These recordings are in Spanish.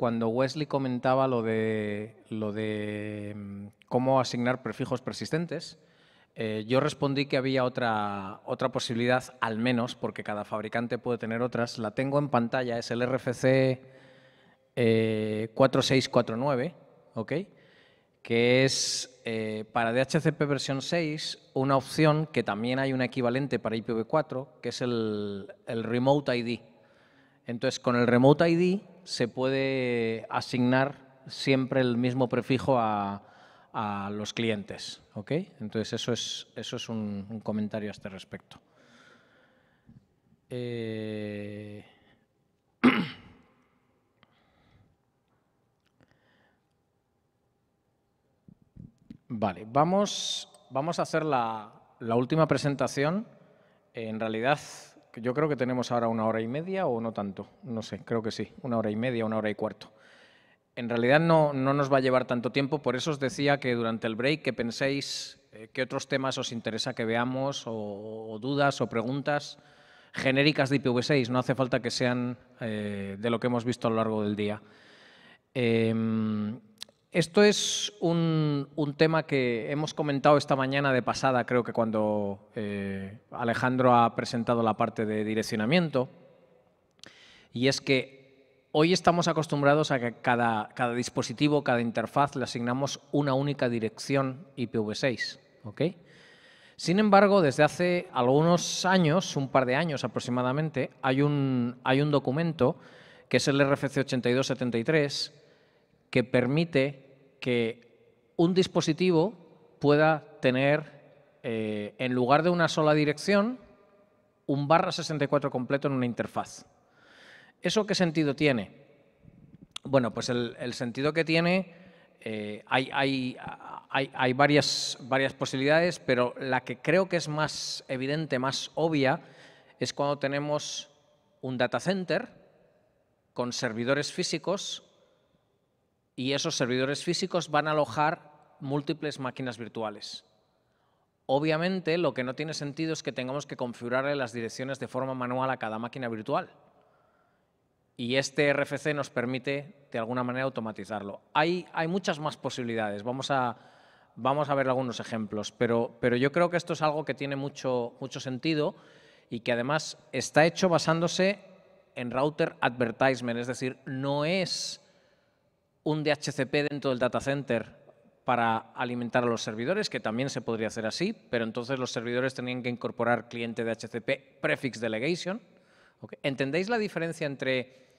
cuando Wesley comentaba lo de, lo de mm, cómo asignar prefijos persistentes, eh, yo respondí que había otra, otra posibilidad, al menos, porque cada fabricante puede tener otras. La tengo en pantalla, es el RFC 4649, eh, que es eh, para DHCP versión 6 una opción que también hay un equivalente para IPv4, que es el, el Remote ID. Entonces, con el Remote ID se puede asignar siempre el mismo prefijo a, los clientes. ¿ok? Entonces, eso es, eso es un, comentario a este respecto. Eh, vale, vamos, vamos a hacer la, la última presentación. En realidad, yo creo que tenemos ahora una hora y media o no tanto, no sé, creo que sí, una hora y media, una hora y cuarto. En realidad no, no nos va a llevar tanto tiempo, por eso os decía que durante el break que penséis eh, qué otros temas os interesa que veamos o, dudas o preguntas genéricas de IPv6, no hace falta que sean eh, de lo que hemos visto a lo largo del día. Em, esto es un, tema que hemos comentado esta mañana de pasada, creo que cuando eh, Alejandro ha presentado la parte de direccionamiento, y es que hoy estamos acostumbrados a que cada, dispositivo, cada interfaz, le asignamos una única dirección IPv6. Sin embargo, desde hace algunos años, un par de años aproximadamente, hay un, hay un documento que es el RFC 8273 que permite que un dispositivo pueda tener, eh, en lugar de una sola dirección, un barra 64 completo en una interfaz. ¿Eso qué sentido tiene? Bueno, pues el, sentido que tiene, eh, hay, hay, varias, varias posibilidades, pero la que creo que es más evidente, más obvia, es cuando tenemos un data center con servidores físicos y esos servidores físicos van a alojar múltiples máquinas virtuales. Obviamente, lo que no tiene sentido es que tengamos que configurarle las direcciones de forma manual a cada máquina virtual. Y este RFC nos permite, de alguna manera, automatizarlo. Hay, hay muchas más posibilidades. Vamos a, vamos a ver algunos ejemplos, pero, pero, yo creo que esto es algo que tiene mucho, mucho sentido y que además está hecho basándose en router advertisement, es decir, no es un DHCP dentro del data center para alimentar a los servidores, que también se podría hacer así, pero entonces los servidores tenían que incorporar cliente DHCP prefix delegation. ¿Entendéis la diferencia entre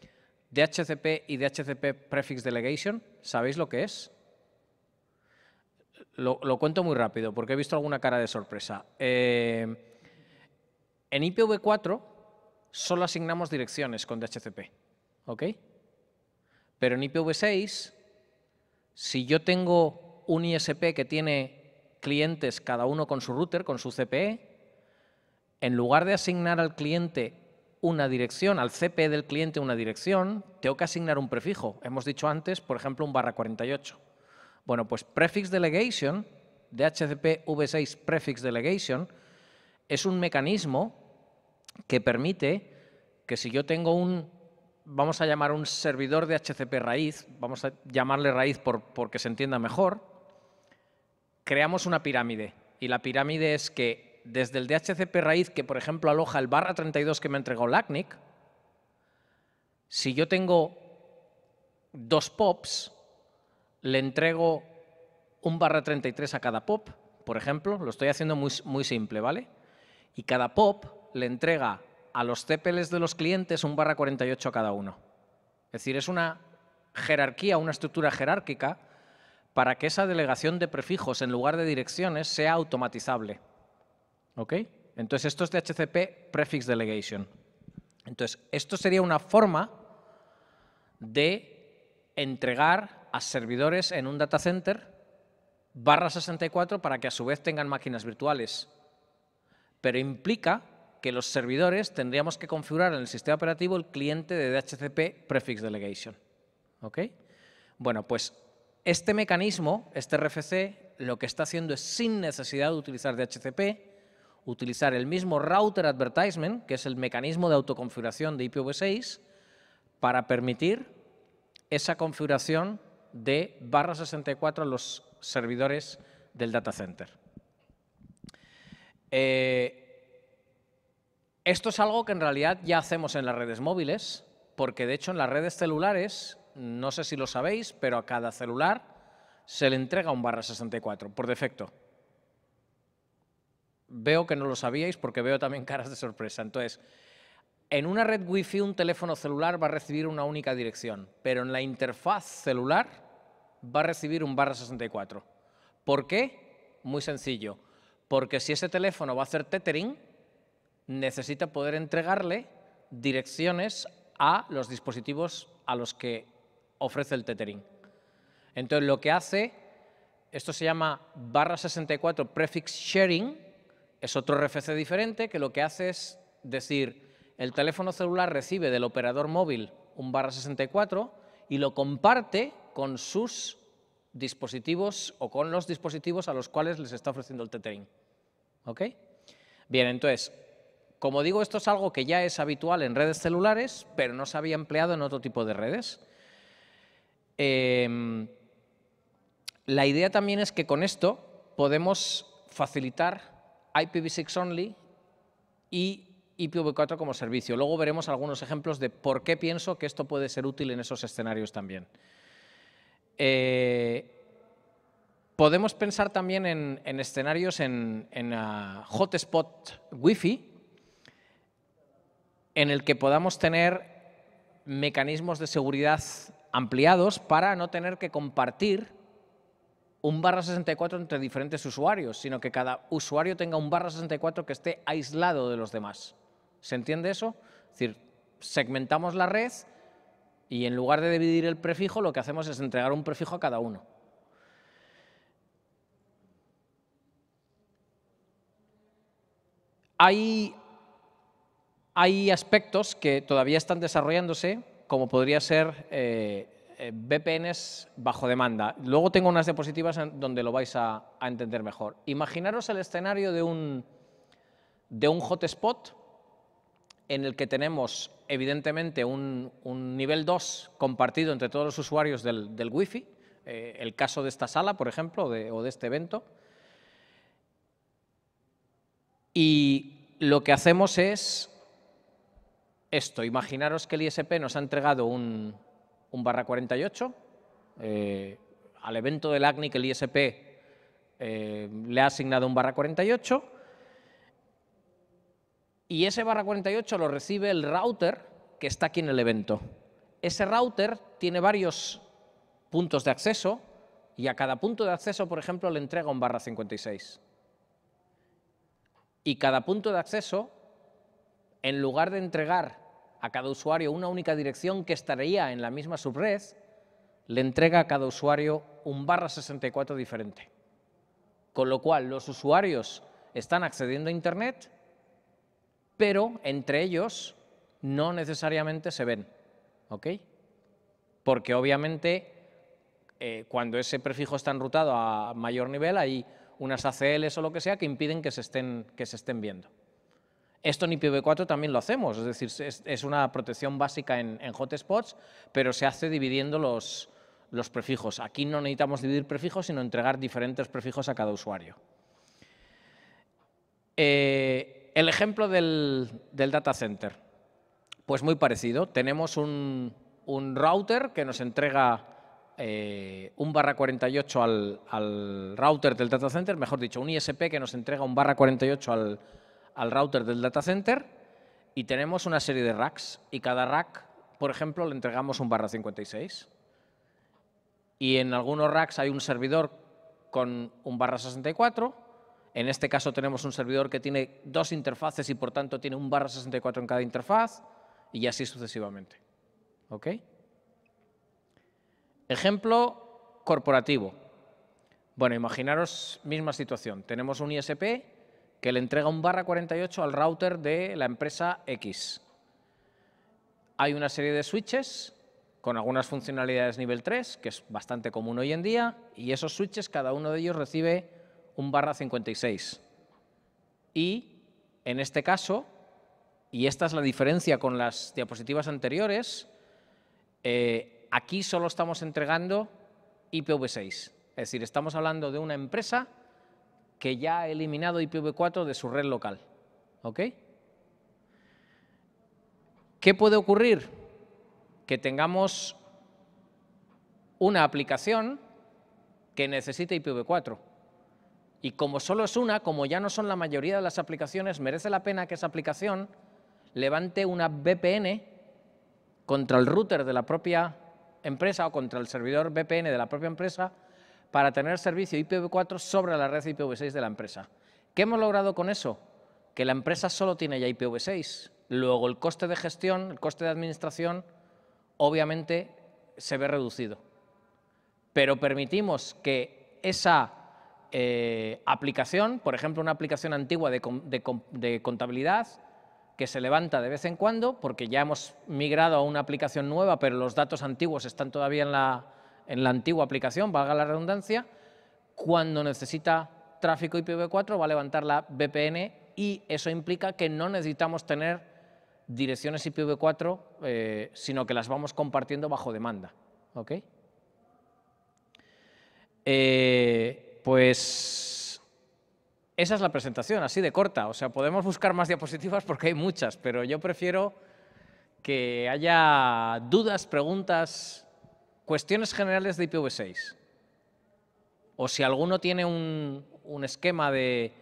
DHCP y DHCP prefix delegation? ¿Sabéis lo que es? Lo, cuento muy rápido porque he visto alguna cara de sorpresa. Eh, en IPv4 solo asignamos direcciones con DHCP. ¿okay? Pero en IPv6, si yo tengo un ISP que tiene clientes cada uno con su router, con su CPE, en lugar de asignar al cliente una dirección, al CPE del cliente una dirección, tengo que asignar un prefijo. Hemos dicho antes, por ejemplo, un barra 48. Bueno, pues prefix delegation, DHCP v6 prefix delegation, es un mecanismo que permite que si yo tengo un vamos a llamar un servidor de HCP raíz, vamos a llamarle raíz porque se entienda mejor, creamos una pirámide. Y la pirámide es que desde el DHCP raíz, que por ejemplo aloja el barra 32 que me entregó LACNIC, si yo tengo dos POPs, le entrego un barra 33 a cada POP, por ejemplo, lo estoy haciendo muy, muy simple, ¿vale? Y cada POP le entrega a los CPLs de los clientes un barra 48 cada uno. Es decir, es una jerarquía, una estructura jerárquica para que esa delegación de prefijos en lugar de direcciones sea automatizable. ¿Ok? Entonces, esto es DHCP Prefix Delegation. Entonces, esto sería una forma de entregar a servidores en un data center barra 64 para que a su vez tengan máquinas virtuales. Pero implica que los servidores tendríamos que configurar en el sistema operativo el cliente de DHCP Prefix Delegation. ¿Ok? Bueno, pues este mecanismo, este RFC, lo que está haciendo es sin necesidad de utilizar DHCP, utilizar el mismo Router Advertisement, que es el mecanismo de autoconfiguración de IPv6, para permitir esa configuración de barra 64 a los servidores del data center. Eh, esto es algo que en realidad ya hacemos en las redes móviles, porque de hecho en las redes celulares, no sé si lo sabéis, pero a cada celular se le entrega un barra 64 por defecto. Veo que no lo sabíais porque veo también caras de sorpresa. Entonces, en una red Wi-Fi un teléfono celular va a recibir una única dirección, pero en la interfaz celular va a recibir un barra 64. ¿Por qué? Muy sencillo. Porque si ese teléfono va a hacer tethering, necesita poder entregarle direcciones a los dispositivos a los que ofrece el tethering. Entonces lo que hace, esto se llama barra 64 prefix sharing, es otro RFC diferente que lo que hace es decir, el teléfono celular recibe del operador móvil un barra 64 y lo comparte con sus dispositivos o con los dispositivos a los cuales les está ofreciendo el tethering. ¿Ok? Bien, entonces, como digo, esto es algo que ya es habitual en redes celulares, pero no se había empleado en otro tipo de redes. Em, la idea también es que con esto podemos facilitar IPv6 only y IPv4 como servicio. Luego veremos algunos ejemplos de por qué pienso que esto puede ser útil en esos escenarios también. Eh, podemos pensar también en, escenarios en, ah, hotspot Wi-Fi, en el que podamos tener mecanismos de seguridad ampliados para no tener que compartir un barra 64 entre diferentes usuarios, sino que cada usuario tenga un barra 64 que esté aislado de los demás. ¿Se entiende eso? Es decir, segmentamos la red y en lugar de dividir el prefijo, lo que hacemos es entregar un prefijo a cada uno. Hay hay aspectos que todavía están desarrollándose, como podría ser eh, eh, VPNs bajo demanda. Luego tengo unas diapositivas donde lo vais a, entender mejor. Imaginaros el escenario de un, de un hotspot en el que tenemos evidentemente un, nivel 2 compartido entre todos los usuarios del, del Wi-Fi, eh, el caso de esta sala, por ejemplo, o de este evento. Y lo que hacemos es esto, imaginaros que el ISP nos ha entregado un, barra 48, eh, al evento del que el ISP eh, le ha asignado un barra 48, y ese barra 48 lo recibe el router que está aquí en el evento. Ese router tiene varios puntos de acceso y a cada punto de acceso, por ejemplo, le entrega un barra 56. Y cada punto de acceso, en lugar de entregar a cada usuario una única dirección que estaría en la misma subred, le entrega a cada usuario un barra 64 diferente. Con lo cual, los usuarios están accediendo a Internet, pero entre ellos no necesariamente se ven. ¿Ok? Porque obviamente, eh, cuando ese prefijo está enrutado a mayor nivel, hay unas ACLs o lo que sea que impiden que se estén, que se estén viendo. Esto en IPv4 también lo hacemos, es decir, es, una protección básica en, hotspots, pero se hace dividiendo los, prefijos. Aquí no necesitamos dividir prefijos, sino entregar diferentes prefijos a cada usuario. Eh, el ejemplo del, data center, pues muy parecido. Tenemos un, router que nos entrega eh, un barra 48 al, router del data center, mejor dicho, un ISP que nos entrega un barra 48 al al router del data center y tenemos una serie de racks y cada rack, por ejemplo, le entregamos un barra 56 y en algunos racks hay un servidor con un barra 64, en este caso tenemos un servidor que tiene dos interfaces y por tanto tiene un barra 64 en cada interfaz y así sucesivamente. ¿Ok? Ejemplo corporativo. Bueno, imaginaros misma situación. Tenemos un ISP que le entrega un barra 48 al router de la empresa X. Hay una serie de switches con algunas funcionalidades nivel 3, que es bastante común hoy en día, y esos switches, cada uno de ellos recibe un barra 56. Y en este caso, y esta es la diferencia con las diapositivas anteriores, eh, aquí solo estamos entregando IPv6. Es decir, estamos hablando de una empresa que ya ha eliminado IPv4 de su red local. ¿Qué puede ocurrir? Que tengamos una aplicación que necesite IPv4. Y como solo es una, como ya no son la mayoría de las aplicaciones, merece la pena que esa aplicación levante una VPN contra el router de la propia empresa o contra el servidor VPN de la propia empresa para tener servicio IPv4 sobre la red IPv6 de la empresa. ¿Qué hemos logrado con eso? Que la empresa solo tiene ya IPv6. Luego el coste de gestión, el coste de administración, obviamente se ve reducido. Pero permitimos que esa eh, aplicación, por ejemplo, una aplicación antigua de contabilidad, que se levanta de vez en cuando, porque ya hemos migrado a una aplicación nueva, pero los datos antiguos están todavía en la, en la antigua aplicación, valga la redundancia, cuando necesita tráfico IPv4 va a levantar la VPN y eso implica que no necesitamos tener direcciones IPv4, eh, sino que las vamos compartiendo bajo demanda. ¿ok? Eh, pues esa es la presentación, así de corta. O sea, podemos buscar más diapositivas porque hay muchas, pero yo prefiero que haya dudas, preguntas, cuestiones generales de IPv6. O si alguno tiene un, esquema de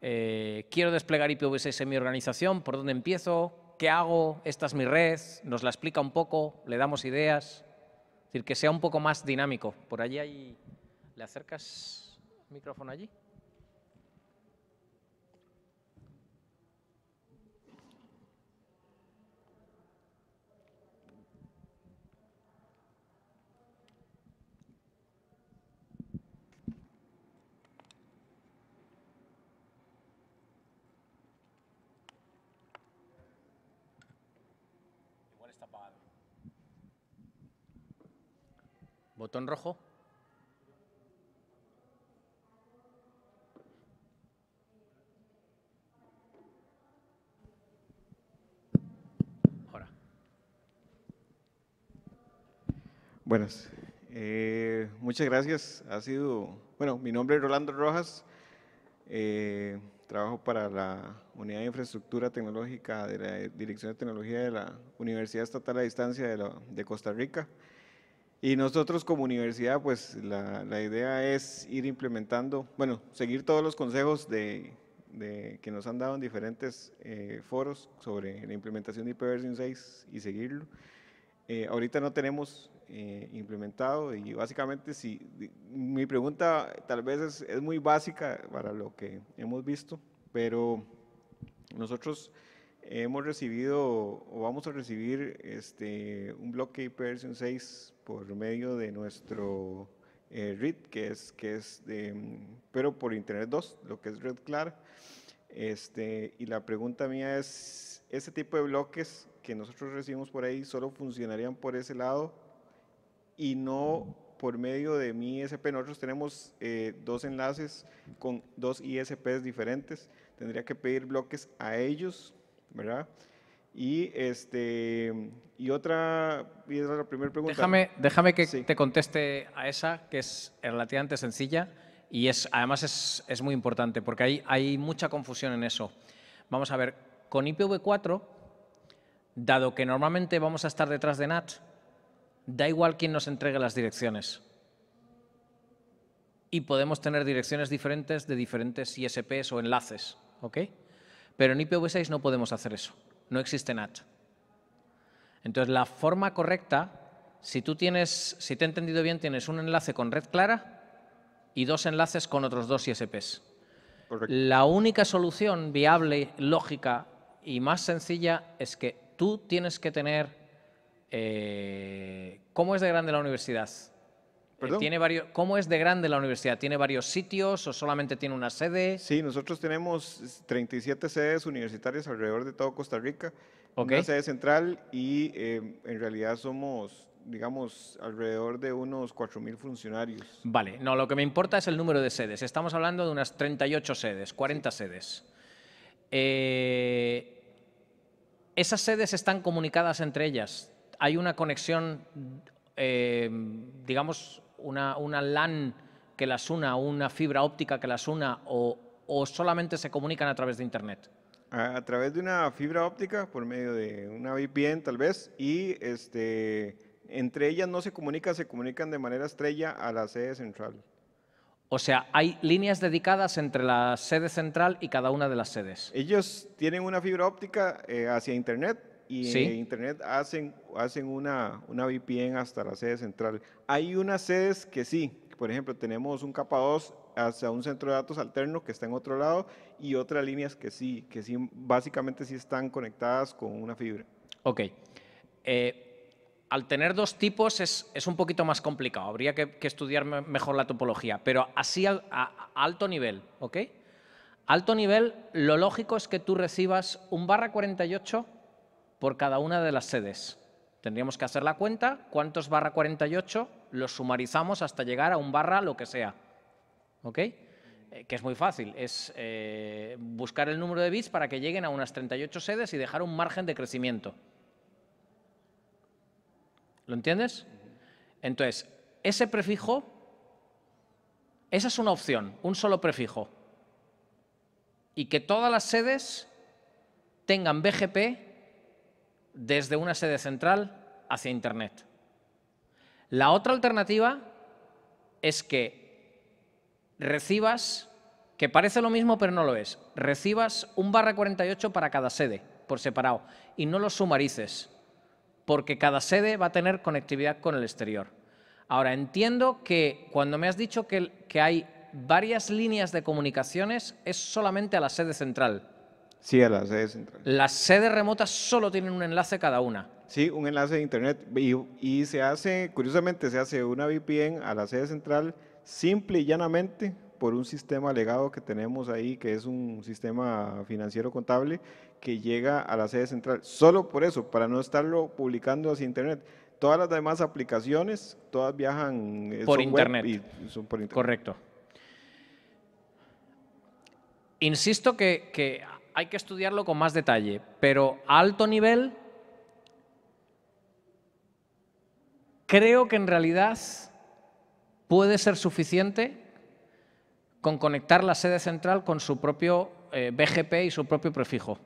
eh, quiero desplegar IPv6 en mi organización, ¿por dónde empiezo? ¿Qué hago? Esta es mi red, nos la explica un poco, le damos ideas. Es decir, que sea un poco más dinámico. Por allí hay... ¿Le acercas el micrófono allí? Botón rojo. Ahora. Buenas. Eh, muchas gracias. Ha sido, bueno, mi nombre es Rolando Rojas. Eh, Trabajo para la Unidad de Infraestructura Tecnológica de la Dirección de Tecnología de la Universidad Estatal a Distancia de, Costa Rica. Y nosotros como universidad, pues la, idea es ir implementando, bueno, seguir todos los consejos de, que nos han dado en diferentes eh, foros sobre la implementación de IPv6 y seguirlo. Eh, ahorita no tenemos eh, implementado y básicamente si mi pregunta tal vez es, es, muy básica para lo que hemos visto, pero nosotros hemos recibido o vamos a recibir este, un bloque version 6 por medio de nuestro eh, que es, que es de, pero por Internet 2, lo que es Red Clara. Este, y la pregunta mía es, ¿ese tipo de bloques que nosotros recibimos por ahí solo funcionarían por ese lado y no por medio de mi ISP. Nosotros tenemos eh, dos enlaces con dos ISPs diferentes. Tendría que pedir bloques a ellos, ¿verdad? Y este y otra y esa la primera pregunta. Déjame, déjame que te conteste a esa, que es relativamente sencilla y es además es, muy importante porque hay mucha confusión en eso. Vamos a ver, con IPv4, dado que normalmente vamos a estar detrás de NAT, Da igual quién nos entregue las direcciones. Y podemos tener direcciones diferentes de diferentes ISPs o enlaces, ¿ok? Pero en IPv6 no podemos hacer eso. No existe NAT. Entonces, la forma correcta, si tú tienes, si te he entendido bien, tienes un enlace con red clara y dos enlaces con otros dos ISPs. La única solución viable, lógica y más sencilla es que tú tienes que tener eh, ¿Cómo es de grande la universidad? Eh, ¿Tiene varios, ¿Cómo es de grande la universidad? ¿Tiene varios sitios o solamente tiene una sede? Sí, nosotros tenemos 37 sedes universitarias alrededor de todo Costa Rica, una sede central y em, en realidad somos digamos, alrededor de unos 4.000 funcionarios. Vale, no, lo que me importa es el número de sedes. Estamos hablando de unas 38 sedes, 40 sedes. Eh, ¿Esas sedes están comunicadas entre ellas? hay una conexión, eh, digamos, una, LAN que las una, una fibra óptica que las una, o, solamente se comunican a través de Internet? A, través de una fibra óptica, por medio de una VPN tal vez, y este, entre ellas no se comunican, se comunican de manera estrella a la sede central. O sea, hay líneas dedicadas entre la sede central y cada una de las sedes. Ellos tienen una fibra óptica eh, hacia Internet y en Internet hacen, hacen una, una VPN hasta la sede central. Hay unas sedes que sí, por ejemplo, tenemos un capa 2 hacia un centro de datos alterno que está en otro lado y otras líneas que sí, que sí, básicamente sí están conectadas con una fibra. Ok. Eh, al tener dos tipos es, es, un poquito más complicado, habría que, estudiar mejor la topología, pero así a, a alto nivel, ¿ok? Alto nivel, lo lógico es que tú recibas un barra 48 por cada una de las sedes. Tendríamos que hacer la cuenta, cuántos barra 48 los sumarizamos hasta llegar a un barra lo que sea. ¿Ok? Eh, que es muy fácil, es eh, buscar el número de bits para que lleguen a unas 38 sedes y dejar un margen de crecimiento. ¿Lo entiendes? Entonces, ese prefijo, esa es una opción, un solo prefijo. Y que todas las sedes tengan BGP desde una sede central hacia Internet. La otra alternativa es que recibas, que parece lo mismo pero no lo es, recibas un barra 48 para cada sede, por separado, y no lo sumarices, porque cada sede va a tener conectividad con el exterior. Ahora, entiendo que cuando me has dicho que, que hay varias líneas de comunicaciones, es solamente a la sede central. Sí, a la sede central. Las sedes remotas solo tienen un enlace cada una. Sí, un enlace de internet. Y, se hace, curiosamente, se hace una VPN a la sede central simple y llanamente por un sistema legado que tenemos ahí, que es un sistema financiero contable que llega a la sede central. Solo por eso, para no estarlo publicando hacia internet. Todas las demás aplicaciones, todas viajan eh, por, internet. por internet. Correcto. Insisto que, que hay que estudiarlo con más detalle, pero a alto nivel creo que en realidad puede ser suficiente con conectar la sede central con su propio eh, BGP y su propio prefijo.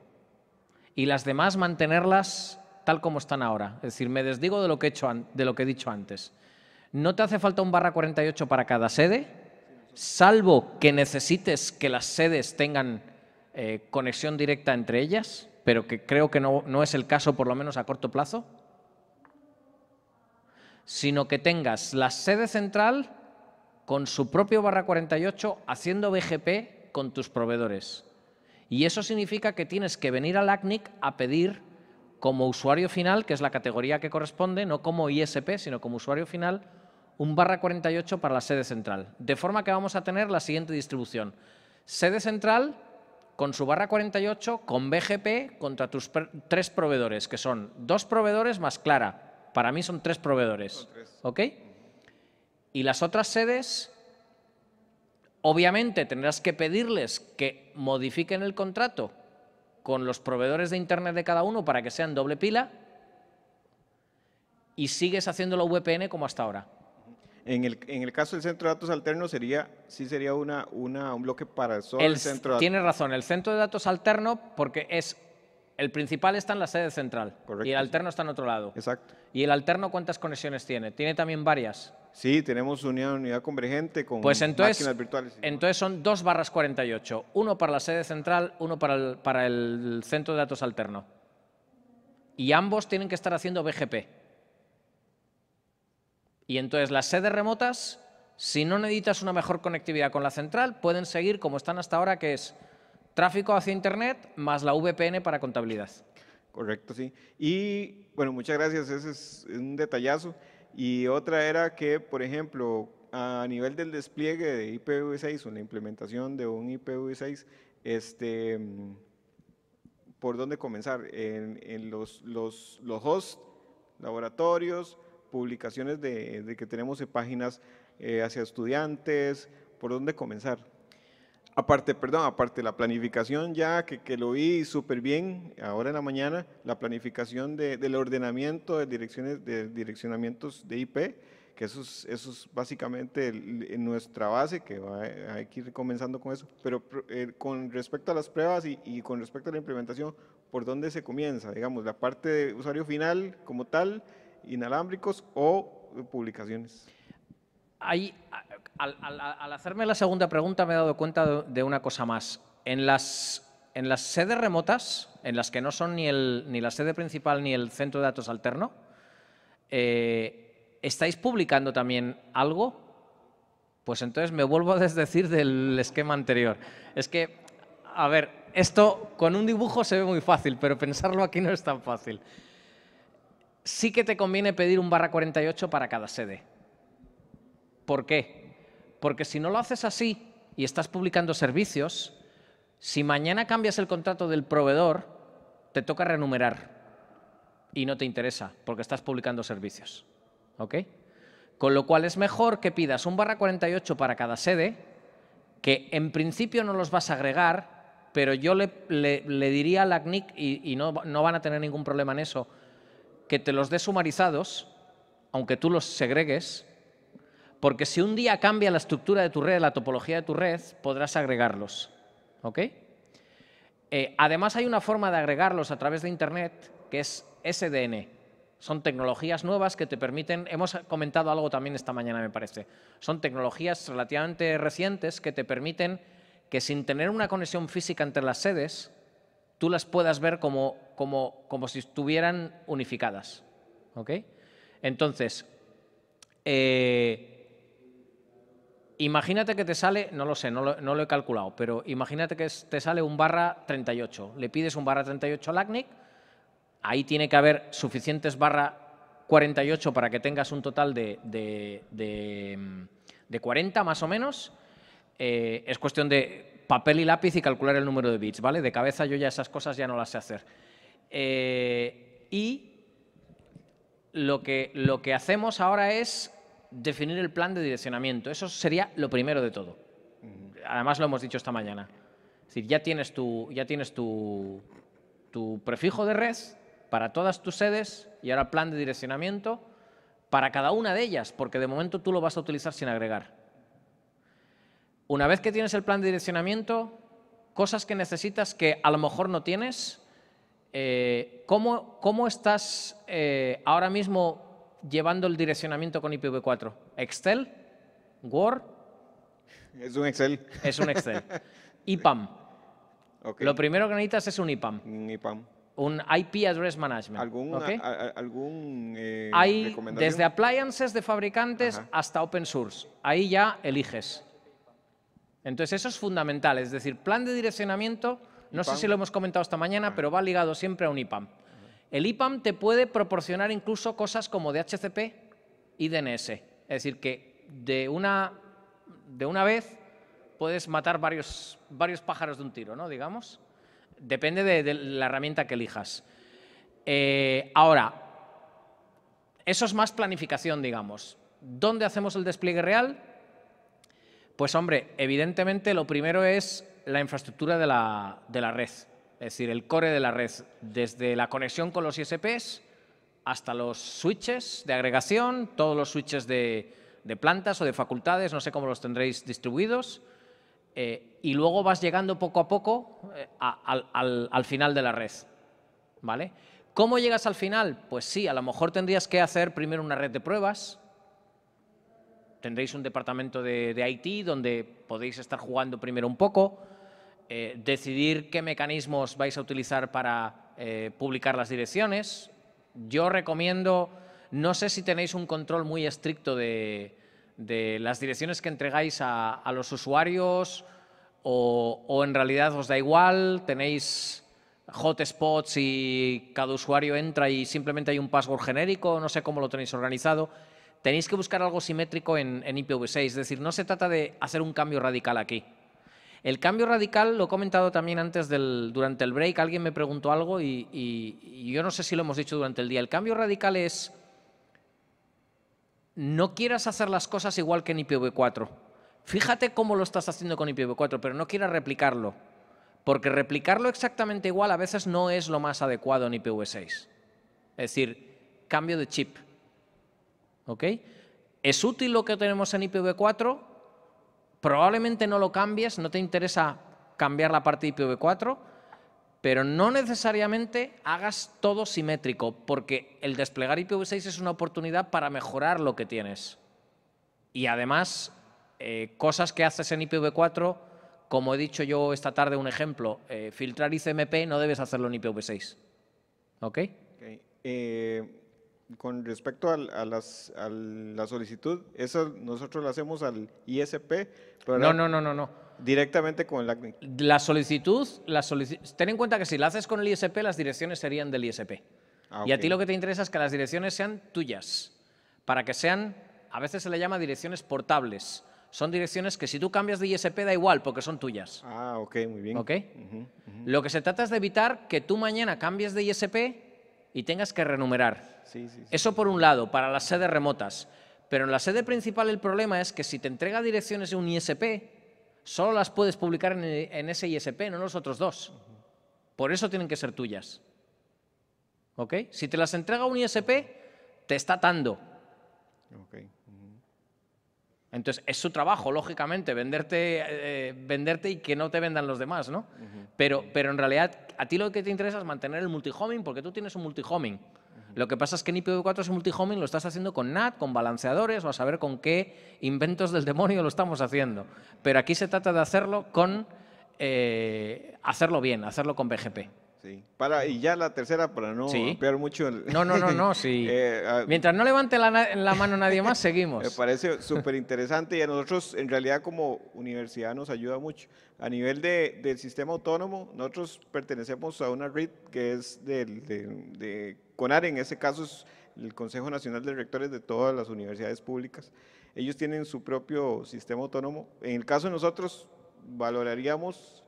Y las demás mantenerlas tal como están ahora. Es decir, me desdigo de lo que he, hecho de lo que he dicho antes. No te hace falta un barra 48 para cada sede, salvo que necesites que las sedes tengan eh, conexión directa entre ellas, pero que creo que no, no es el caso, por lo menos a corto plazo, sino que tengas la sede central con su propio barra 48 haciendo BGP con tus proveedores. Y eso significa que tienes que venir al ACNIC a pedir como usuario final, que es la categoría que corresponde, no como ISP, sino como usuario final, un barra 48 para la sede central. De forma que vamos a tener la siguiente distribución. Sede central, con su barra 48 con BGP contra tus tres proveedores, que son dos proveedores más Clara. Para mí son tres proveedores. ¿Ok? Y las otras sedes, obviamente tendrás que pedirles que modifiquen el contrato con los proveedores de Internet de cada uno para que sean doble pila y sigues haciéndolo VPN como hasta ahora. En el, caso del centro de datos alterno sería, sí sería una, una un bloque para el, centro de datos. Tiene razón, el centro de datos alterno porque es el principal está en la sede central y el alterno está en otro lado. ¿Y el alterno cuántas conexiones tiene? ¿Tiene también varias? Sí, tenemos una unidad convergente con pues máquinas virtuales. Entonces son dos barras 48, uno para la sede central, uno para el, para el centro de datos alterno. Y ambos tienen que estar haciendo BGP. Y entonces las sedes remotas, si no necesitas una mejor conectividad con la central, pueden seguir como están hasta ahora, que es tráfico hacia Internet más la VPN para contabilidad. Correcto, sí. Y bueno, muchas gracias, ese es un detallazo. Y otra era que, por ejemplo, a nivel del despliegue de IPv6 o la implementación de un IPv6, este, ¿por dónde comenzar? En, los, los, los hosts, laboratorios, publicaciones de, que tenemos páginas eh, hacia estudiantes, por dónde comenzar. Aparte, perdón, aparte la planificación ya que, lo vi súper bien ahora en la mañana, la planificación del ordenamiento de direcciones, de direccionamientos de IP, que eso es, básicamente nuestra base, que va, hay que ir comenzando con eso. Pero eh, con respecto a las pruebas y, y con respecto a la implementación, ¿por dónde se comienza? Digamos, la parte de usuario final como tal, inalámbricos o publicaciones. Ahí, al, hacerme la segunda pregunta me he dado cuenta de, una cosa más. En las, en las sedes remotas, en las que no son ni, ni la sede principal ni el centro de datos alterno, eh, ¿estáis publicando también algo? Pues entonces me vuelvo a desdecir del esquema anterior. Es que, a ver, esto con un dibujo se ve muy fácil, pero pensarlo aquí no es tan fácil sí que te conviene pedir un barra 48 para cada sede. ¿Por qué? Porque si no lo haces así y estás publicando servicios, si mañana cambias el contrato del proveedor, te toca renumerar y no te interesa porque estás publicando servicios. ¿Ok? Con lo cual es mejor que pidas un barra 48 para cada sede, que en principio no los vas a agregar, pero yo le, diría a la CNIC, y, no van a tener ningún problema en eso, que te los dé sumarizados, aunque tú los segregues, porque si un día cambia la estructura de tu red, la topología de tu red, podrás agregarlos. ¿Ok? Eh, además, hay una forma de agregarlos a través de Internet que es SDN. Son tecnologías nuevas que te permiten, hemos comentado algo también esta mañana me parece, son tecnologías relativamente recientes que te permiten que sin tener una conexión física entre las sedes, tú las puedas ver como, como, como si estuvieran unificadas. ¿Ok? Entonces, eh, imagínate que te sale, no lo sé, no lo, he calculado, pero imagínate que te sale un barra 38. Le pides un barra 38 al ACNIC, ahí tiene que haber suficientes barra 48 para que tengas un total de, 40 más o menos. Eh, es cuestión de papel y lápiz y calcular el número de bits, ¿vale? De cabeza yo ya esas cosas ya no las sé hacer. Eh, y lo que, lo que hacemos ahora es definir el plan de direccionamiento. Eso sería lo primero de todo. Además lo hemos dicho esta mañana. Es decir, ya tienes tu, ya tienes prefijo de red para todas tus sedes y ahora plan de direccionamiento para cada una de ellas, porque de momento tú lo vas a utilizar sin agregar. Una vez que tienes el plan de direccionamiento, cosas que necesitas que a lo mejor no tienes, eh, ¿cómo, estás eh, ahora mismo llevando el direccionamiento con IPv4? ¿Excel? ¿Word? Es un Excel. Es un Excel. IPAM. Lo primero que necesitas es un IPAM. Un IP Address Management. ¿Algún, algún eh, Hay desde appliances de fabricantes hasta open source. Ahí ya eliges. Entonces eso es fundamental, es decir, plan de direccionamiento, no sé si lo hemos comentado esta mañana, pero va ligado siempre a un IPAM. El IPAM te puede proporcionar incluso cosas como DHCP y DNS, es decir, que de una, de una vez puedes matar varios, varios pájaros de un tiro, ¿no? Digamos, depende de, la herramienta que elijas. Eh, ahora, eso es más planificación, digamos. ¿Dónde hacemos el despliegue real? Pues hombre, evidentemente lo primero es la infraestructura de la, red, es decir, el core de la red, desde la conexión con los ISPs hasta los switches de agregación, todos los switches de, plantas o de facultades, no sé cómo los tendréis distribuidos, eh, y luego vas llegando poco a poco eh, al, al, final de la red. ¿vale? ¿Cómo llegas al final? Pues sí, a lo mejor tendrías que hacer primero una red de pruebas, tendréis un departamento de, IT donde podéis estar jugando primero un poco, eh, decidir qué mecanismos vais a utilizar para eh, publicar las direcciones. Yo recomiendo, no sé si tenéis un control muy estricto de, las direcciones que entregáis a, los usuarios o, o, en realidad os da igual, tenéis hotspots y cada usuario entra y simplemente hay un password genérico, no sé cómo lo tenéis organizado tenéis que buscar algo simétrico en, IPv6. Es decir, no se trata de hacer un cambio radical aquí. El cambio radical, lo he comentado también antes del, durante el break, alguien me preguntó algo y, y yo no sé si lo hemos dicho durante el día. El cambio radical es, no quieras hacer las cosas igual que en IPv4. Fíjate cómo lo estás haciendo con IPv4, pero no quieras replicarlo, porque replicarlo exactamente igual a veces no es lo más adecuado en IPv6. Es decir, cambio de chip. ¿ok? ¿Es útil lo que tenemos en IPv4? Probablemente no lo cambies, no te interesa cambiar la parte de IPv4, pero no necesariamente hagas todo simétrico, porque el desplegar IPv6 es una oportunidad para mejorar lo que tienes. Y además, eh, cosas que haces en IPv4, como he dicho yo esta tarde un ejemplo, eh, filtrar ICMP no debes hacerlo en IPv6. ¿Ok? okay. Eh con respecto a, la solicitud, eso nosotros lo hacemos al ISP. Pero no, no, no, no, Directamente con el ACNIC. La solicitud, la ten en cuenta que si la haces con el ISP, las direcciones serían del ISP. Ah, y a ti lo que te interesa es que las direcciones sean tuyas, para que sean, a veces se le llama direcciones portables. Son direcciones que si tú cambias de ISP da igual, porque son tuyas. Ah, ok, muy bien. ¿Ok? Lo que se trata es de evitar que tú mañana cambies de ISP y tengas que renumerar. Eso por un lado, para las sedes remotas. Pero en la sede principal el problema es que si te entrega direcciones de un ISP, solo las puedes publicar en, ese ISP, no en los otros dos. Por eso tienen que ser tuyas. ¿Ok? Si te las entrega un ISP, te está atando. Entonces, es su trabajo, lógicamente, venderte, eh, eh, venderte y que no te vendan los demás, ¿no? Pero, pero en realidad a ti lo que te interesa es mantener el multihoming porque tú tienes un multihoming. Lo que pasa es que en IPv4 ese multihoming lo estás haciendo con NAT, con balanceadores o a saber con qué inventos del demonio lo estamos haciendo. Pero aquí se trata de hacerlo con eh, hacerlo bien, hacerlo con BGP. Para, y ya la tercera, para no sí. mucho. El... No, no, no, no, sí. Eh, ah, Mientras no levante la, mano nadie más, seguimos. Me parece súper interesante y a nosotros, en realidad, como universidad, nos ayuda mucho. A nivel del sistema autónomo, nosotros pertenecemos a una red que es de, de CONAR, en ese caso es el Consejo Nacional de Rectores de todas las universidades públicas. Ellos tienen su propio sistema autónomo. En el caso de nosotros, valoraríamos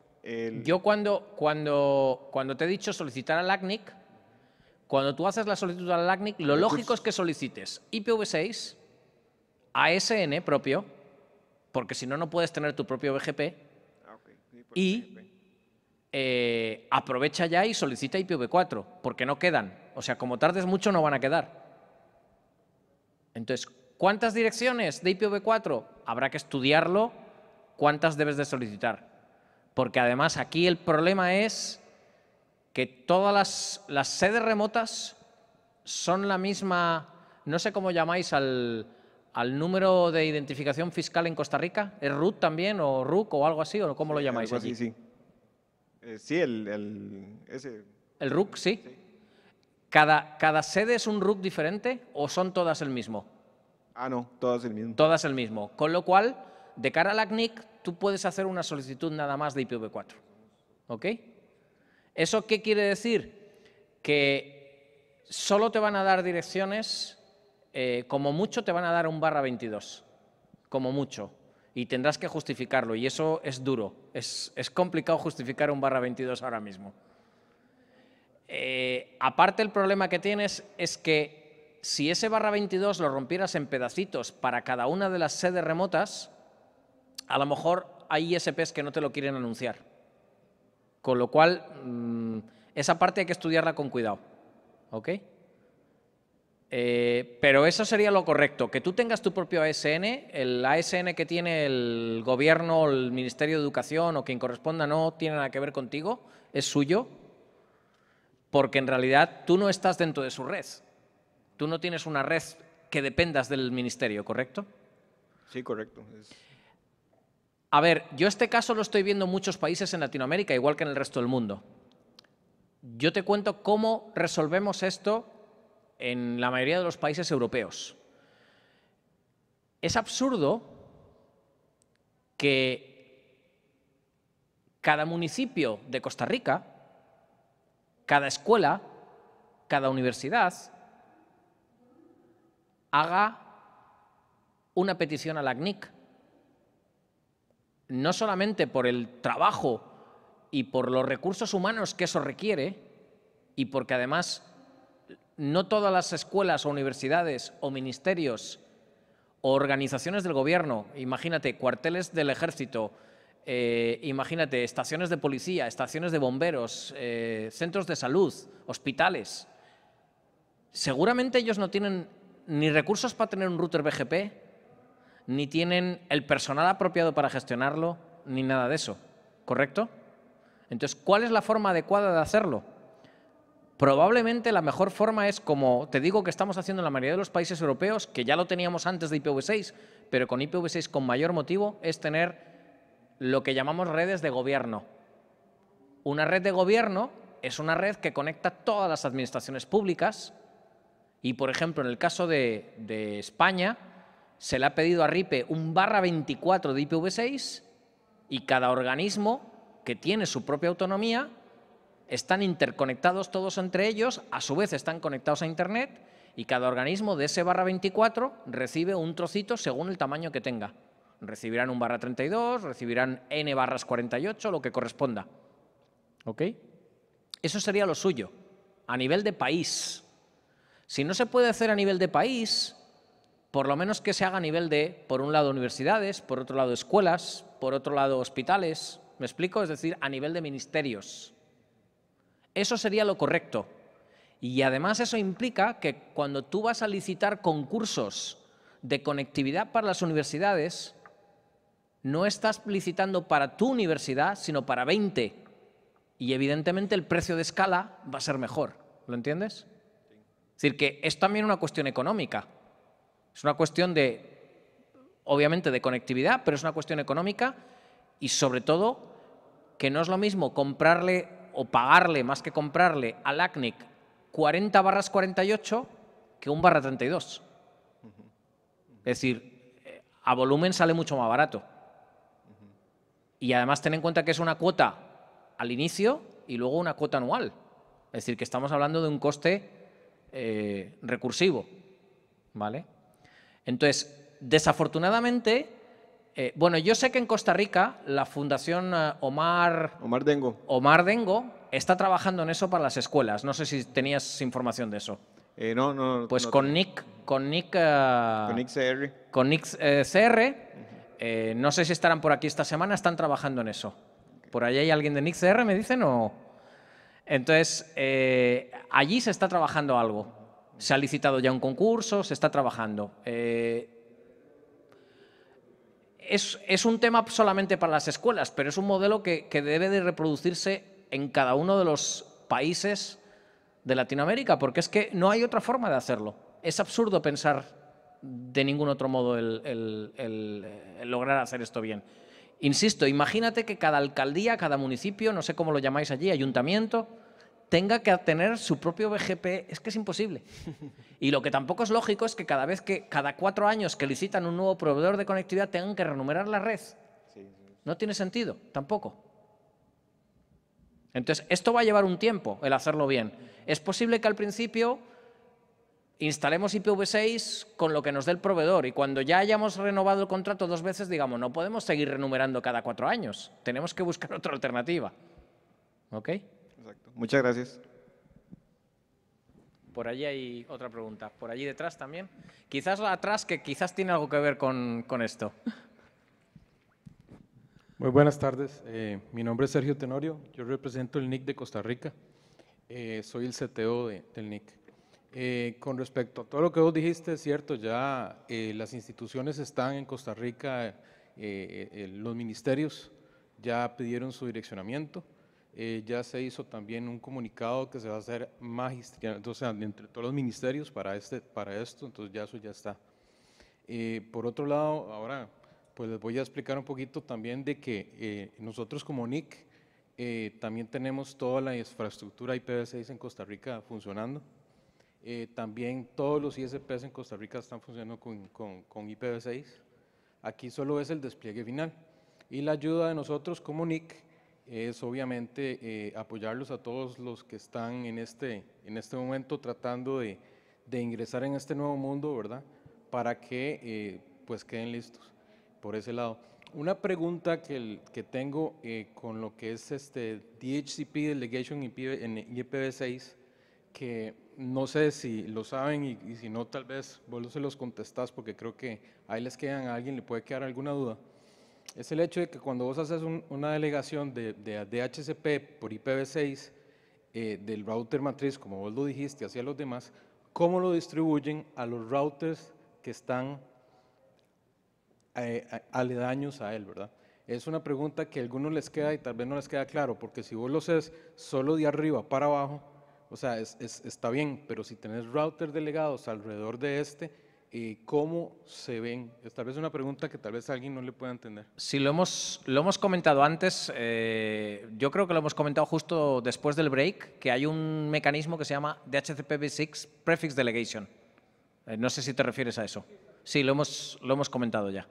yo cuando, cuando, te he dicho solicitar al ACNIC, cuando tú haces la solicitud al ACNIC, lo lógico pues es que solicites IPv6, ASN propio, porque si no, no puedes tener tu propio BGP, ah, y, eh, aprovecha ya y solicita IPv4, porque no quedan. O sea, como tardes mucho, no van a quedar. Entonces, ¿cuántas direcciones de IPv4? Habrá que estudiarlo. ¿Cuántas debes de solicitar? Porque además aquí el problema es que todas las, sedes remotas son la misma, no sé cómo llamáis al, número de identificación fiscal en Costa Rica? ¿Es RUT también o RUC o algo así? ¿O cómo lo llamáis allí? Sí, sí. Eh, sí, el, el, ese. ¿El RUC, sí? sí. ¿Cada, ¿Cada sede es un RUC diferente o son todas el mismo? Ah, no, todas el mismo. Todas el mismo. Con lo cual, de cara a la tú puedes hacer una solicitud nada más de IPv4. ¿Ok? ¿Eso qué quiere decir? Que solo te van a dar direcciones, eh, como mucho te van a dar un barra 22, como mucho. Y tendrás que justificarlo, y eso es duro. Es, complicado justificar un barra 22 ahora mismo. Eh, aparte, el problema que tienes es que si ese barra 22 lo rompieras en pedacitos para cada una de las sedes remotas, a lo mejor hay ISPs que no te lo quieren anunciar. Con lo cual, mm, esa parte hay que estudiarla con cuidado. ¿Ok? Eh, pero eso sería lo correcto, que tú tengas tu propio ASN, el ASN que tiene el gobierno, o el Ministerio de Educación o quien corresponda no tiene nada que ver contigo, es suyo, porque en realidad tú no estás dentro de su red, tú no tienes una red que dependas del Ministerio, ¿correcto? Sí, correcto. Es... A ver, yo este caso lo estoy viendo en muchos países en Latinoamérica, igual que en el resto del mundo. Yo te cuento cómo resolvemos esto en la mayoría de los países europeos. Es absurdo que cada municipio de Costa Rica, cada escuela, cada universidad, haga una petición a la CNIC no solamente por el trabajo y por los recursos humanos que eso requiere, y porque además no todas las escuelas o universidades o ministerios o organizaciones del gobierno, imagínate, cuarteles del ejército, eh, imagínate, estaciones de policía, estaciones de bomberos, eh, centros de salud, hospitales, seguramente ellos no tienen ni recursos para tener un router BGP, ni tienen el personal apropiado para gestionarlo, ni nada de eso, ¿correcto? Entonces, ¿cuál es la forma adecuada de hacerlo? Probablemente la mejor forma es, como te digo que estamos haciendo en la mayoría de los países europeos, que ya lo teníamos antes de IPv6, pero con IPv6 con mayor motivo, es tener lo que llamamos redes de gobierno. Una red de gobierno es una red que conecta todas las administraciones públicas y, por ejemplo, en el caso de, de España, se le ha pedido a RIPE un barra 24 de IPv6 y cada organismo que tiene su propia autonomía están interconectados todos entre ellos, a su vez están conectados a Internet y cada organismo de ese barra 24 recibe un trocito según el tamaño que tenga. Recibirán un barra 32, recibirán n barras 48, lo que corresponda. ¿Ok? Eso sería lo suyo, a nivel de país. Si no se puede hacer a nivel de país, por lo menos que se haga a nivel de, por un lado, universidades, por otro lado, escuelas, por otro lado, hospitales, ¿me explico? Es decir, a nivel de ministerios. Eso sería lo correcto. Y además eso implica que cuando tú vas a licitar concursos de conectividad para las universidades, no estás licitando para tu universidad, sino para 20. Y evidentemente el precio de escala va a ser mejor. ¿Lo entiendes? Es decir, que es también una cuestión económica. Es una cuestión de, obviamente, de conectividad, pero es una cuestión económica y sobre todo que no es lo mismo comprarle o pagarle, más que comprarle al ACNIC 40 barras 48 que un barra 32. Es decir, eh, a volumen sale mucho más barato. Y además ten en cuenta que es una cuota al inicio y luego una cuota anual. Es decir, que estamos hablando de un coste eh, recursivo. ¿Vale? Entonces, desafortunadamente, eh, bueno, yo sé que en Costa Rica la Fundación eh, Omar... Omar Dengo. Omar Dengo está trabajando en eso para las escuelas. No sé si tenías información de eso. Eh, no, no. Pues con, Nick, con Nick... con Nick CR. Con Nick CR. no sé si estarán por aquí esta semana, están trabajando en eso. ¿Por allá hay alguien de Nick CR, me dicen, o...? Entonces, allí se está trabajando algo. Se ha licitado ya un concurso, se está trabajando. Eh, es, un tema solamente para las escuelas, pero es un modelo que, debe de reproducirse en cada uno de los países de Latinoamérica, porque es que no hay otra forma de hacerlo. Es absurdo pensar de ningún otro modo el, lograr hacer esto bien. Insisto, imagínate que cada alcaldía, cada municipio, no sé cómo lo llamáis allí, ayuntamiento, tenga que tener su propio BGP, es que es imposible. Y lo que tampoco es lógico es que cada vez que, cada cuatro años que licitan un nuevo proveedor de conectividad, tengan que renumerar la red. No tiene sentido, tampoco. Entonces, esto va a llevar un tiempo el hacerlo bien. Es posible que al principio instalemos IPv6 con lo que nos dé el proveedor y cuando ya hayamos renovado el contrato dos veces, digamos, no podemos seguir renumerando cada cuatro años. Tenemos que buscar otra alternativa. ¿Ok? Muchas gracias. Por allí hay otra pregunta. Por allí detrás también. Quizás atrás, que quizás tiene algo que ver con, esto. Muy buenas tardes. Eh, mi nombre es Sergio Tenorio. Yo represento el NIC de Costa Rica. Eh, soy el CTO del NIC. Eh, con respecto a todo lo que vos dijiste, es cierto, ya las instituciones están en Costa Rica, los ministerios ya pidieron su direccionamiento. Eh, ya se hizo también un comunicado que se va a hacer magistral, entre todos los ministerios para, este, para esto, entonces ya eso ya está. Eh, por otro lado, ahora pues les voy a explicar un poquito también de que eh, nosotros como NIC también tenemos toda la infraestructura IPv6 en Costa Rica funcionando. también todos los ISPs en Costa Rica están funcionando con, con, con IPv6. Aquí solo es el despliegue final. Y la ayuda de nosotros como NIC es obviamente eh, apoyarlos a todos los que están en este, en este momento tratando de, ingresar en este nuevo mundo, ¿verdad? Para que eh, pues queden listos por ese lado. Una pregunta que, que tengo eh, con lo que es este DHCP Delegation en IPv6, que no sé si lo saben y, si no, tal vez vos se los contestás porque creo que ahí les quedan a alguien, le puede quedar alguna duda es el hecho de que cuando vos haces una delegación de, DHCP por IPv6 eh, del router matriz, como vos lo dijiste, hacia los demás, ¿cómo lo distribuyen a los routers que están eh, eh, aledaños a él, verdad? Es una pregunta que a algunos les queda y tal vez no les queda claro, porque si vos lo haces solo de arriba para abajo, o sea, está bien, pero si tenés routers delegados alrededor de este, ¿Y cómo se ven? tal vez una pregunta que tal vez alguien no le pueda entender. Sí, lo hemos, comentado antes, eh, yo creo que lo hemos comentado justo después del break, que hay un mecanismo que se llama dhcpv 6 Prefix Delegation. Eh, no sé si te refieres a eso. Sí, lo hemos comentado ya.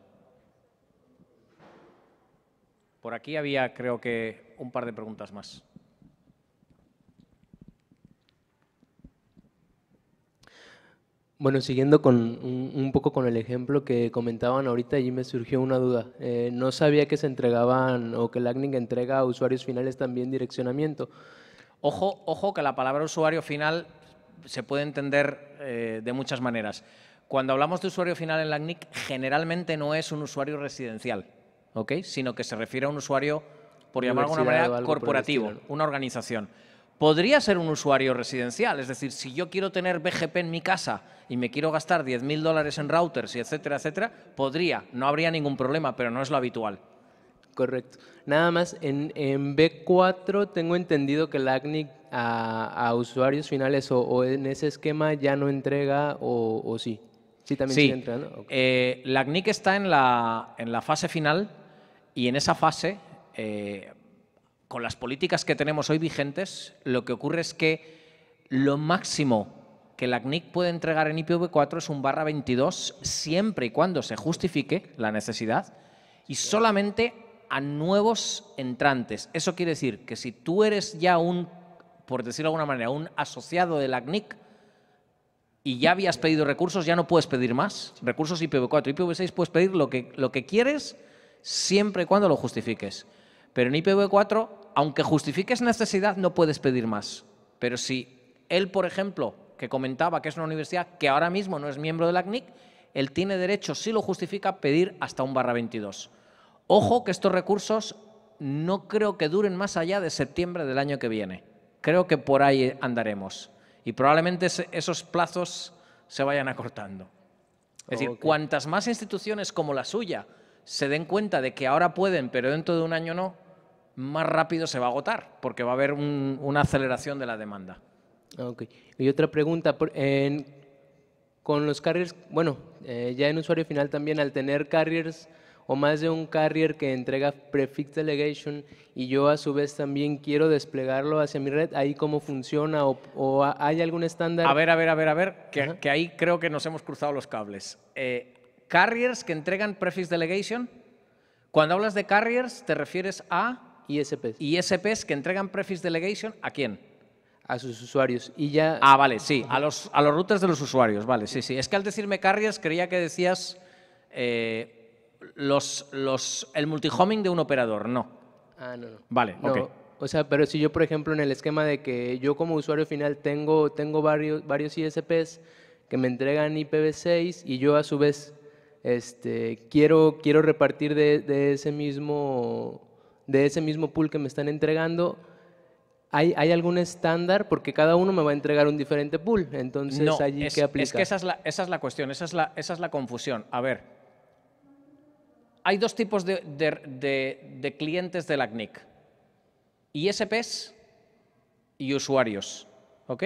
Por aquí había, creo que, un par de preguntas más. Bueno, siguiendo con un, poco con el ejemplo que comentaban ahorita, allí me surgió una duda. Eh, no sabía que se entregaban o que el entrega a usuarios finales también direccionamiento. Ojo, ojo que la palabra usuario final se puede entender eh, de muchas maneras. Cuando hablamos de usuario final en LACNIC, generalmente no es un usuario residencial, ¿ok? sino que se refiere a un usuario, por llamar de alguna manera, corporativo, una organización podría ser un usuario residencial. Es decir, si yo quiero tener BGP en mi casa y me quiero gastar 10.000 dólares en routers y etcétera, etcétera, podría, no habría ningún problema, pero no es lo habitual. Correcto. Nada más, en, B4 tengo entendido que la ACNIC a, usuarios finales o, en ese esquema ya no entrega o, sí. Sí, también sí. entra, eh, la ACNIC está en la, en la fase final y en esa fase eh, con las políticas que tenemos hoy vigentes, lo que ocurre es que lo máximo que la CNIC puede entregar en IPv4 es un barra 22 siempre y cuando se justifique la necesidad y solamente a nuevos entrantes. Eso quiere decir que si tú eres ya un, por decirlo de alguna manera, un asociado de la CNIC y ya habías pedido recursos, ya no puedes pedir más. Recursos IPv4, IPv6 puedes pedir lo que, lo que quieres siempre y cuando lo justifiques. Pero en IPv4, aunque justifiques necesidad, no puedes pedir más. Pero si él, por ejemplo, que comentaba que es una universidad que ahora mismo no es miembro de la CNIC, él tiene derecho, si lo justifica, pedir hasta un barra 22. Ojo que estos recursos no creo que duren más allá de septiembre del año que viene. Creo que por ahí andaremos. Y probablemente esos plazos se vayan acortando. Es decir, cuantas más instituciones como la suya se den cuenta de que ahora pueden, pero dentro de un año no, más rápido se va a agotar, porque va a haber una aceleración de la demanda. Ah, ok. Y otra pregunta, con los carriers, bueno, eh, ya en usuario final también, al tener carriers o más de un carrier que entrega prefix delegation y yo a su vez también quiero desplegarlo hacia mi red, ¿ahí cómo funciona o, hay algún estándar? A ver, a ver, a ver, a ver, que, ahí creo que nos hemos cruzado los cables. Eh, carriers que entregan prefix delegation, cuando hablas de carriers te refieres a ISPs. ISPs que entregan Prefix Delegation a quién? A sus usuarios. Y ya... Ah, vale, sí, a los, a routers de los usuarios, vale, sí, sí. Es que al decirme carriers creía que decías eh, los, los, el multihoming de un operador, no. Ah, no, no. Vale, ok. O sea, pero si yo, por ejemplo, en el esquema de que yo como usuario final tengo, tengo varios, varios ISPs que me entregan IPv6 y yo a su vez este, quiero, quiero repartir de, de ese mismo de ese mismo pool que me están entregando, ¿Hay, algún estándar? Porque cada uno me va a entregar un diferente pool. Entonces, allí que aplica. Es que esa es la, cuestión, esa es la, confusión. A ver, hay dos tipos de, clientes de, la clientes del ACNIC: ISPs y usuarios. ¿Ok?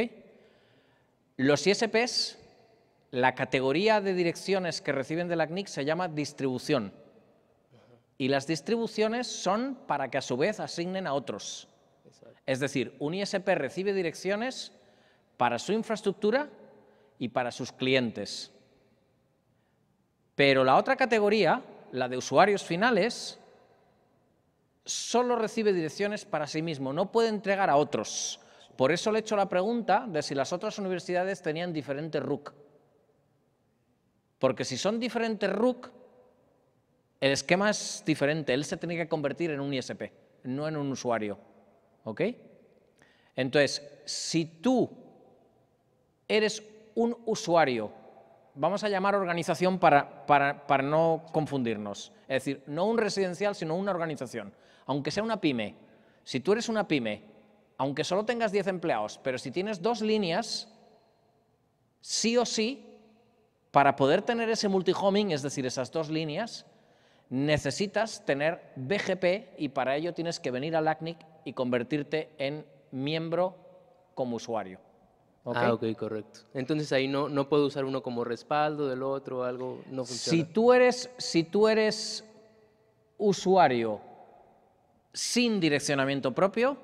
Los ISPs, la categoría de direcciones que reciben de la CNIC se llama distribución. Y las distribuciones son para que a su vez asignen a otros. Es decir, un ISP recibe direcciones para su infraestructura y para sus clientes. Pero la otra categoría, la de usuarios finales, solo recibe direcciones para sí mismo, no puede entregar a otros. Por eso le echo la pregunta de si las otras universidades tenían diferentes RUC. Porque si son diferentes RUC, el esquema es diferente, él se tiene que convertir en un ISP, no en un usuario. ¿Ok? Entonces, si tú eres un usuario, vamos a llamar organización para, para, para no confundirnos, es decir, no un residencial, sino una organización, aunque sea una pyme. Si tú eres una pyme, aunque solo tengas 10 empleados, pero si tienes dos líneas, sí o sí, para poder tener ese multihoming, es decir, esas dos líneas, necesitas tener BGP y para ello tienes que venir al ACNIC y convertirte en miembro como usuario. Ah, ok, correcto. Entonces ahí no, no puedo usar uno como respaldo del otro, algo no funciona. Si tú eres, si tú eres usuario sin direccionamiento propio,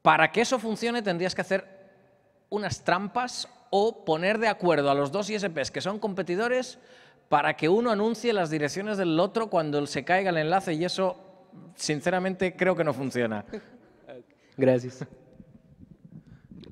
para que eso funcione tendrías que hacer unas trampas o poner de acuerdo a los dos ISPs que son competidores para que uno anuncie las direcciones del otro cuando se caiga el enlace y eso, sinceramente, creo que no funciona. Gracias.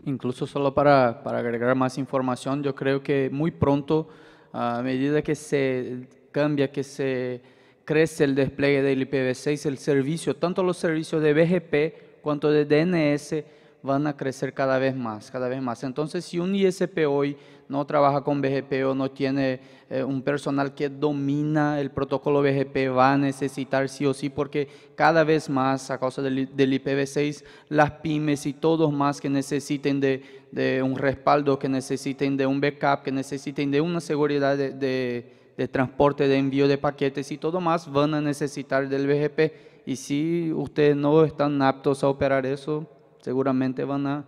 Incluso solo para, para agregar más información, yo creo que muy pronto, a medida que se cambia, que se crece el despliegue del IPv6, el servicio, tanto los servicios de BGP cuanto de DNS, van a crecer cada vez más, cada vez más. Entonces, si un ISP hoy no trabaja con BGP o no tiene eh, un personal que domina el protocolo BGP, va a necesitar sí o sí, porque cada vez más, a causa del, IPv6, las pymes y todos más que necesiten de, un respaldo, que necesiten de un backup, que necesiten de una seguridad de, transporte, de envío de paquetes y todo más, van a necesitar del BGP. Y si ustedes no están aptos a operar eso, seguramente van a,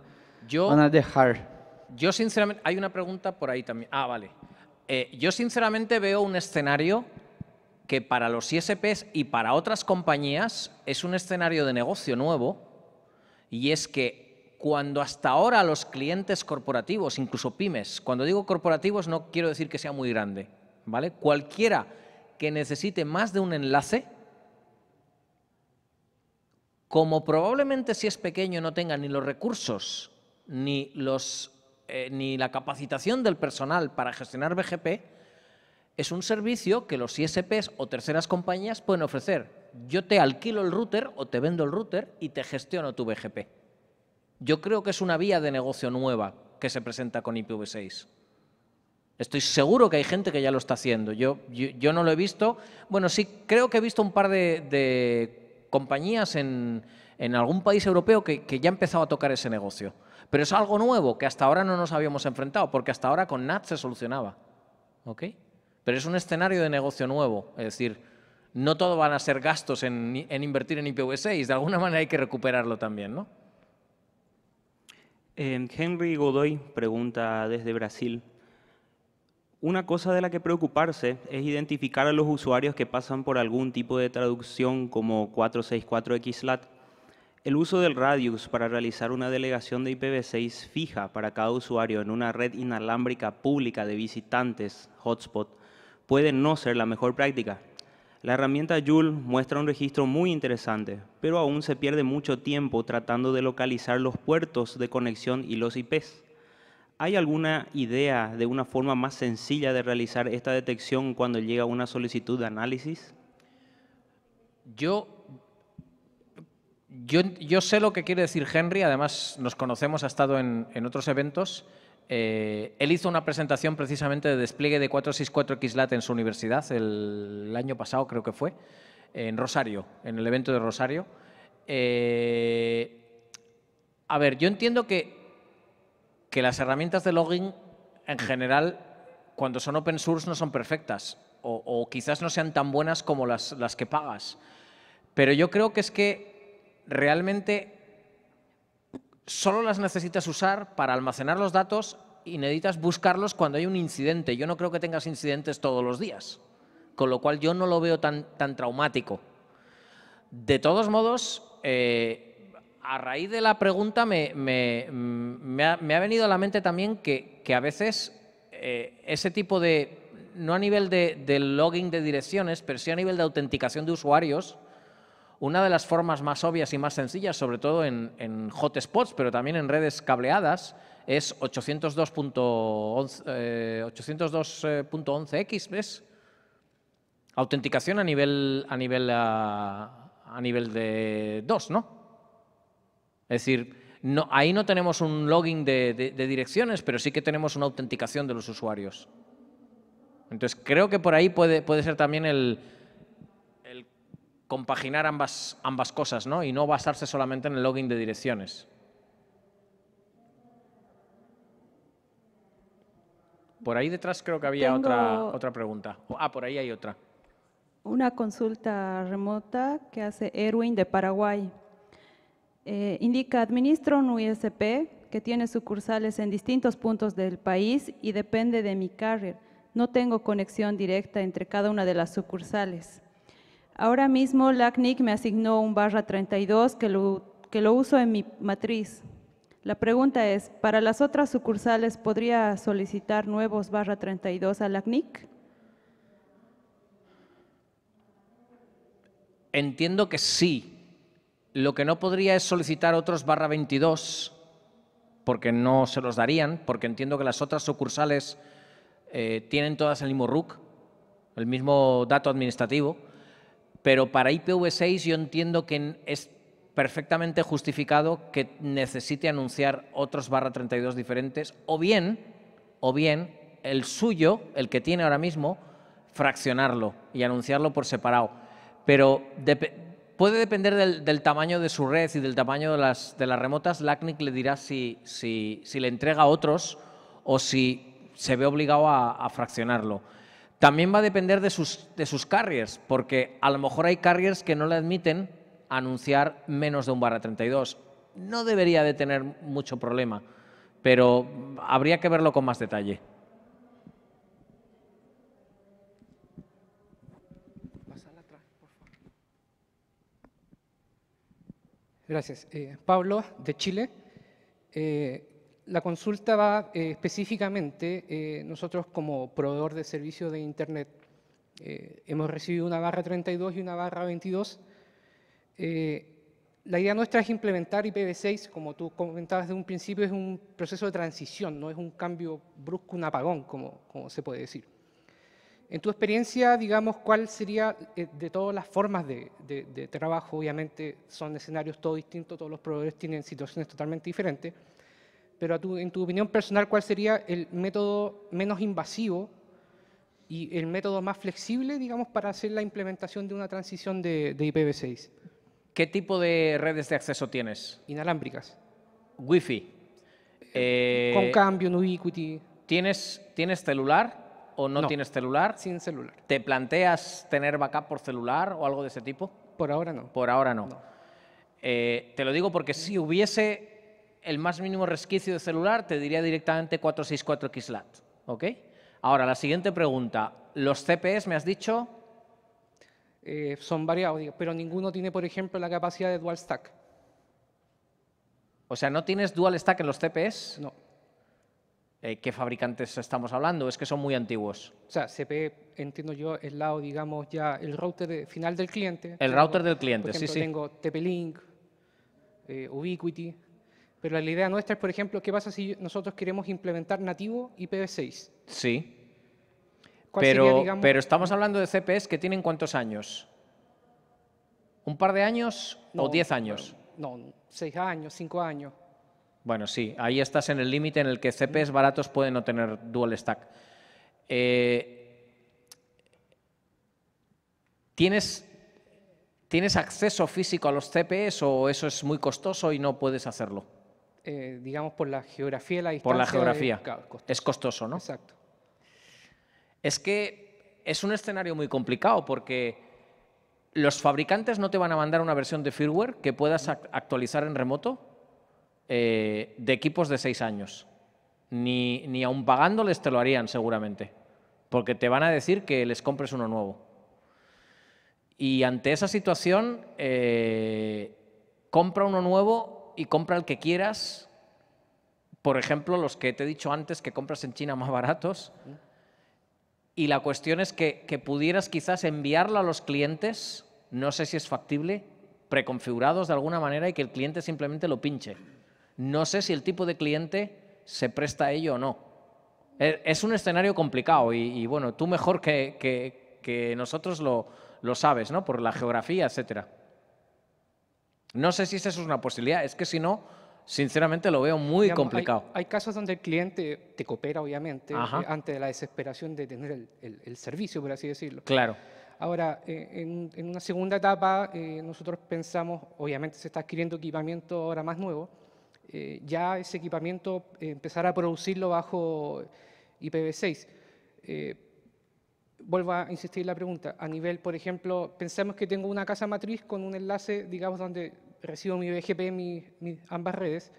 van a dejar yo sinceramente, hay una pregunta por ahí también. Ah, vale. Eh, yo sinceramente veo un escenario que para los ISPs y para otras compañías es un escenario de negocio nuevo y es que cuando hasta ahora los clientes corporativos, incluso pymes, cuando digo corporativos no quiero decir que sea muy grande, ¿vale? Cualquiera que necesite más de un enlace, como probablemente si es pequeño no tenga ni los recursos ni los eh, ni la capacitación del personal para gestionar BGP es un servicio que los ISPs o terceras compañías pueden ofrecer. Yo te alquilo el router o te vendo el router y te gestiono tu BGP. Yo creo que es una vía de negocio nueva que se presenta con IPv6. Estoy seguro que hay gente que ya lo está haciendo. Yo, no lo he visto. Bueno, sí, creo que he visto un par de, compañías en, algún país europeo que, ya ha empezado a tocar ese negocio. Pero es algo nuevo que hasta ahora no nos habíamos enfrentado, porque hasta ahora con NAT se solucionaba. ¿Ok? Pero es un escenario de negocio nuevo, es decir, no todo van a ser gastos en, invertir en IPv6, de alguna manera hay que recuperarlo también, ¿no? Henry Godoy pregunta desde Brasil. Una cosa de la que preocuparse es identificar a los usuarios que pasan por algún tipo de traducción como 464 XLAT el uso del Radius para realizar una delegación de IPv6 fija para cada usuario en una red inalámbrica pública de visitantes, hotspot, puede no ser la mejor práctica. La herramienta Joule muestra un registro muy interesante, pero aún se pierde mucho tiempo tratando de localizar los puertos de conexión y los IPs. ¿Hay alguna idea de una forma más sencilla de realizar esta detección cuando llega una solicitud de análisis? Yo yo, sé lo que quiere decir Henry, además nos conocemos, ha estado en, otros eventos. Eh, él hizo una presentación precisamente de despliegue de 464XLAT en su universidad el, año pasado, creo que fue, en Rosario, en el evento de Rosario. Eh, a ver, yo entiendo que, que las herramientas de login en general, cuando son open source, no son perfectas o, o quizás no sean tan buenas como las, las que pagas. Pero yo creo que es que realmente solo las necesitas usar para almacenar los datos y necesitas buscarlos cuando hay un incidente. Yo no creo que tengas incidentes todos los días, con lo cual yo no lo veo tan, tan traumático. De todos modos, eh, a raíz de la pregunta mm, me, ha, venido a la mente también que, a veces eh, ese tipo de, no a nivel de, login logging de direcciones, pero sí a nivel de autenticación de usuarios, una de las formas más obvias y más sencillas, sobre todo en, hotspots, pero también en redes cableadas, es 802.11x, eh, ¿ves? Autenticación a nivel, a nivel, a, nivel de 2, ¿no? Es decir, ahí no tenemos un login de, de direcciones, pero sí que tenemos una autenticación de los usuarios. Entonces, creo que por ahí puede, puede ser también el, compaginar ambas, ambas cosas ¿no? y no basarse solamente en el login de direcciones. Por ahí detrás creo que había otra, otra pregunta. Ah, por ahí hay otra. Una consulta remota que hace Erwin de Paraguay. Eh, indica, administro un USP que tiene sucursales en distintos puntos del país y depende de mi carrier. No tengo conexión directa entre cada una de las sucursales. Ahora mismo LACNIC me asignó un barra 32 que lo, que lo uso en mi matriz. La pregunta es, ¿para las otras sucursales podría solicitar nuevos barra 32 a LACNIC? Entiendo que sí. Lo que no podría es solicitar otros barra 22, porque no se los darían, porque entiendo que las otras sucursales eh, tienen todas el mismo RUC, el mismo dato administrativo pero para IPv6 yo entiendo que es perfectamente justificado que necesite anunciar otros barra 32 diferentes, o bien, o bien el suyo, el que tiene ahora mismo, fraccionarlo y anunciarlo por separado. Pero puede depender del, tamaño de su red y del tamaño de las, de las remotas. LACNIC le dirá si, le entrega a otros o si se ve obligado a, a fraccionarlo. También va a depender de sus, de sus carriers, porque a lo mejor hay carriers que no le admiten anunciar menos de un barra 32. No debería de tener mucho problema, pero habría que verlo con más detalle. Gracias. Eh, Pablo, de Chile. Eh, la consulta va eh, específicamente, eh, nosotros como proveedor de servicios de Internet eh, hemos recibido una barra 32 y una barra 22. la idea nuestra es implementar IPv6, como tú comentabas de un principio, es un proceso de transición, no es un cambio brusco, un apagón, como, se puede decir. En tu experiencia, digamos, ¿cuál sería de todas las formas de, de trabajo? Obviamente son escenarios todos distintos, todos los proveedores tienen situaciones totalmente diferentes pero en tu opinión personal, ¿cuál sería el método menos invasivo y el método más flexible, digamos, para hacer la implementación de una transición de, IPv6? ¿Qué tipo de redes de acceso tienes? Inalámbricas. Wi-Fi. Eh, eh, con cambio, no ¿Tienes, ¿Tienes celular o no, tienes celular? Sin celular. ¿Te planteas tener backup por celular o algo de ese tipo? Por ahora no. Por ahora no. Eh, te lo digo porque si hubiese el más mínimo resquicio de celular, te diría directamente 464XLAT. Ahora, la siguiente pregunta. Los CPS me has dicho... Eh, son variados, pero ninguno tiene, por ejemplo, la capacidad de dual stack. O sea, ¿no tienes dual stack en los CPS? No. Eh, ¿Qué fabricantes estamos hablando? Es que son muy antiguos. O sea, CPE, entiendo yo, el lado, digamos, ya el router final del cliente. El router del cliente, por sí, sí. Tengo TP-Link, eh, Ubiquiti, pero la idea nuestra es, por ejemplo, ¿qué pasa si nosotros queremos implementar nativo IPv6? Sí. Pero, pero estamos hablando de cps que tienen cuántos años? ¿Un par de años o diez años? No, seis años, cinco años. Bueno, sí, ahí estás en el límite en el que CPS baratos pueden no tener dual stack. Eh, ¿tienes, ¿Tienes acceso físico a los cps o eso es muy costoso y no puedes hacerlo? Eh, digamos, por la geografía y la distancia. Por la geografía. Es costoso, ¿no? Exacto. Es que es un escenario muy complicado porque los fabricantes no te van a mandar una versión de firmware que puedas actualizar en remoto eh, de equipos de seis años. Ni, aún pagándoles te lo harían seguramente, porque te van a decir que les compres uno nuevo. Y ante esa situación, eh, compra uno nuevo y compra el que quieras. Por ejemplo, los que te he dicho antes que compras en China más baratos. Y la cuestión es que, pudieras quizás enviarlo a los clientes, no sé si es factible, preconfigurados de alguna manera y que el cliente simplemente lo pinche. No sé si el tipo de cliente se presta a ello o no. E, es un escenario complicado y, bueno, tú mejor que, que nosotros lo, lo sabes, ¿no? Por la geografía, etcétera. No sé si esa es una posibilidad, es que si no, sinceramente lo veo muy complicado. Hay, casos donde el cliente te coopera, obviamente, eh, antes ante la desesperación de tener el, servicio, por así decirlo. Claro. Ahora, eh, en, una segunda etapa, eh, nosotros pensamos, obviamente se está adquiriendo equipamiento ahora más nuevo, ya ese equipamiento empezar a producirlo bajo IPv6. vuelvo a insistir la pregunta, a nivel, por ejemplo, pensemos que tengo una casa matriz con un enlace, digamos, donde recibo mi BGP en ambas redes,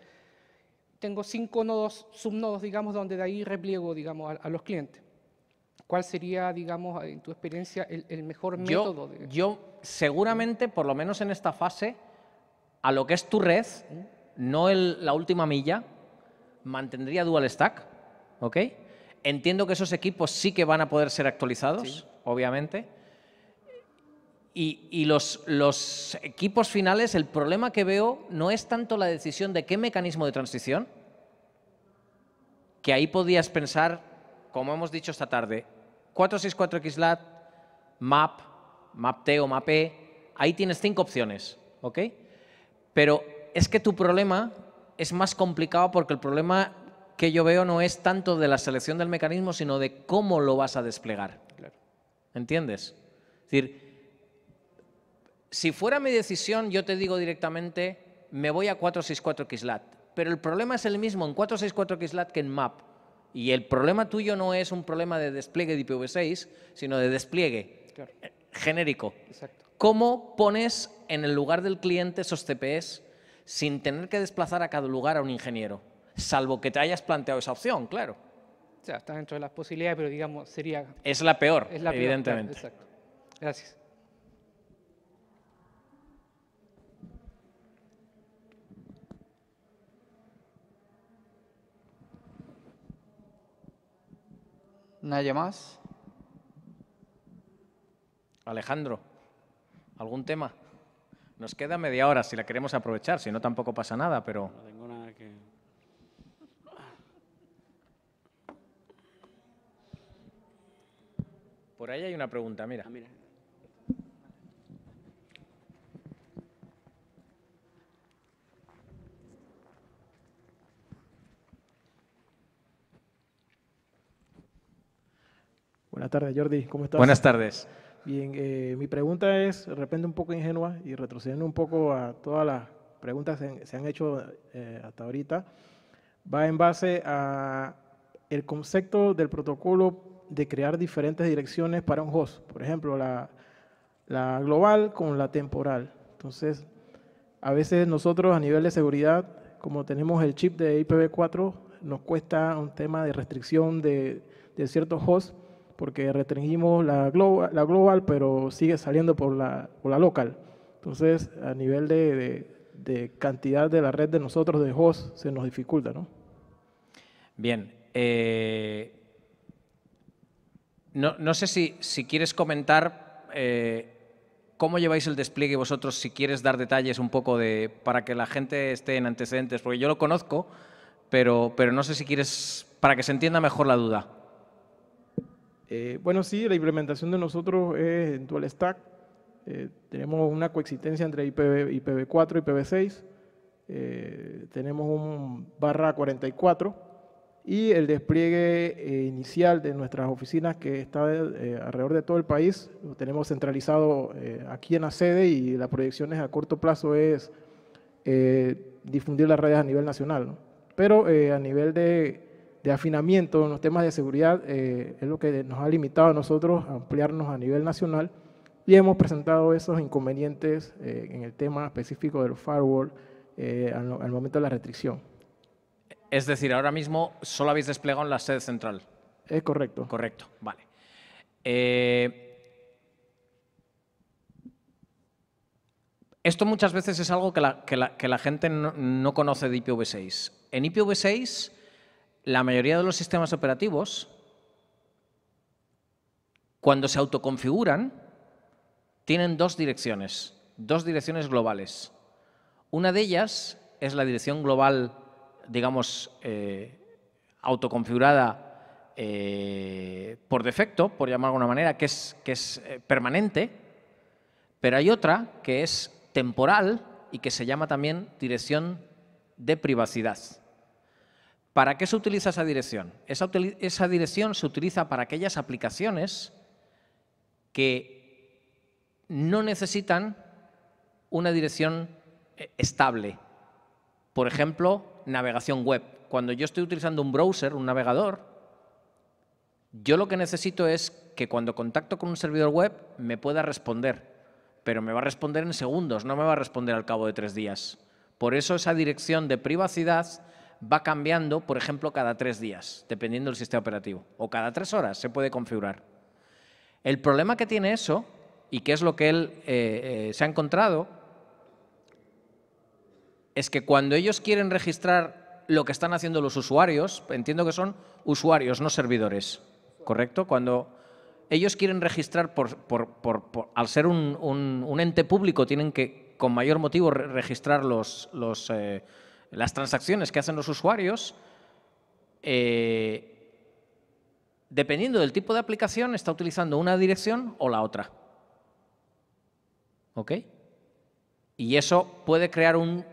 tengo cinco nodos, subnodos, digamos, donde de ahí repliego, digamos, a, los clientes. ¿Cuál sería, digamos, en tu experiencia, el, mejor método? Yo, seguramente, por lo menos en esta fase, a lo que es tu red, no la última milla, mantendría dual stack, ¿ok? Entiendo que esos equipos sí que van a poder ser actualizados, obviamente. Y, los, equipos finales, el problema que veo no es tanto la decisión de qué mecanismo de transición, que ahí podías pensar, como hemos dicho esta tarde, 464XLAT, MAP, MAPT o MAPE, ahí tienes cinco opciones, ¿ok? Pero es que tu problema es más complicado porque el problema que yo veo no es tanto de la selección del mecanismo, sino de cómo lo vas a desplegar. ¿Entiendes? Es decir, si fuera mi decisión, yo te digo directamente, me voy a 464 XLAT. Pero el problema es el mismo en 464 XLAT que en MAP. Y el problema tuyo no es un problema de despliegue de IPv6, sino de despliegue eh, genérico. ¿Cómo pones en el lugar del cliente esos CPEs sin tener que desplazar a cada lugar a un ingeniero? Salvo que te hayas planteado esa opción, claro. O sea, está dentro de las posibilidades, pero digamos, sería... Es la peor, evidentemente. exacto. Gracias. ¿Nadie más? Alejandro, ¿algún tema? Nos queda media hora si la queremos aprovechar, si no tampoco pasa nada, pero... Por ahí hay una pregunta, mira. Ah, mira. Buenas tardes, Jordi. ¿Cómo estás? Buenas tardes. Bien, eh, mi pregunta es, de repente, un poco ingenua y retrocediendo un poco a todas las preguntas que se han hecho eh, hasta ahorita, va en base a el concepto del protocolo de crear diferentes direcciones para un host. Por ejemplo, la, la global con la temporal. Entonces, a veces nosotros a nivel de seguridad, como tenemos el chip de IPv4, nos cuesta un tema de restricción de, de ciertos hosts porque restringimos la, global, la global pero sigue saliendo por la, local. Entonces, a nivel de, cantidad de la red de nosotros de host, se nos dificulta, ¿no? Bien. Eh, no, no, sé si, si quieres comentar eh, cómo lleváis el despliegue vosotros, si quieres dar detalles un poco de, para que la gente esté en antecedentes, porque yo lo conozco, pero, pero no sé si quieres, para que se entienda mejor la duda. Eh, bueno, sí, la implementación de nosotros es en dual stack. Eh, tenemos una coexistencia entre IPv, 4 y IPv6. Eh, tenemos un barra 44 y el despliegue inicial de nuestras oficinas que está alrededor de todo el país lo tenemos centralizado aquí en la sede y proyección es, a corto plazo es difundir las redes a nivel nacional. Pero a nivel de de afinamiento en los temas de seguridad eh, es lo que nos ha limitado a nosotros a ampliarnos a nivel nacional y hemos presentado esos inconvenientes eh, en el tema específico del firewall eh, al, momento de la restricción. Es decir, ahora mismo solo habéis desplegado en la sede central. Es correcto. Correcto, vale. esto muchas veces es algo que la, que la, gente no conoce de IPv6. En IPv6 la mayoría de los sistemas operativos, cuando se autoconfiguran, tienen dos direcciones, dos direcciones globales. Una de ellas es la dirección global, digamos, eh, autoconfigurada eh, por defecto, por llamar de alguna manera, que es, que es eh, permanente, pero hay otra que es temporal y que se llama también dirección de privacidad. ¿Para qué se utiliza esa dirección? Esa, dirección se utiliza para aquellas aplicaciones que no necesitan una dirección eh, estable. Por ejemplo, navegación web. Cuando yo estoy utilizando un browser, un navegador, yo lo que necesito es que cuando contacto con un servidor web me pueda responder, pero me va a responder en segundos, no me va a responder al cabo de tres días. Por eso esa dirección de privacidad va cambiando, por ejemplo, cada tres días, dependiendo del sistema operativo, o cada tres horas se puede configurar. El problema que tiene eso, y que es lo que él eh, eh, se ha encontrado, es que cuando ellos quieren registrar lo que están haciendo los usuarios, entiendo que son usuarios, no servidores, ¿correcto? Cuando ellos quieren registrar, por, al ser un, ente público, tienen que, con mayor motivo, registrar los, eh, las transacciones que hacen los usuarios, eh, dependiendo del tipo de aplicación, está utilizando una dirección o la otra. ¿Ok? Y eso puede crear un,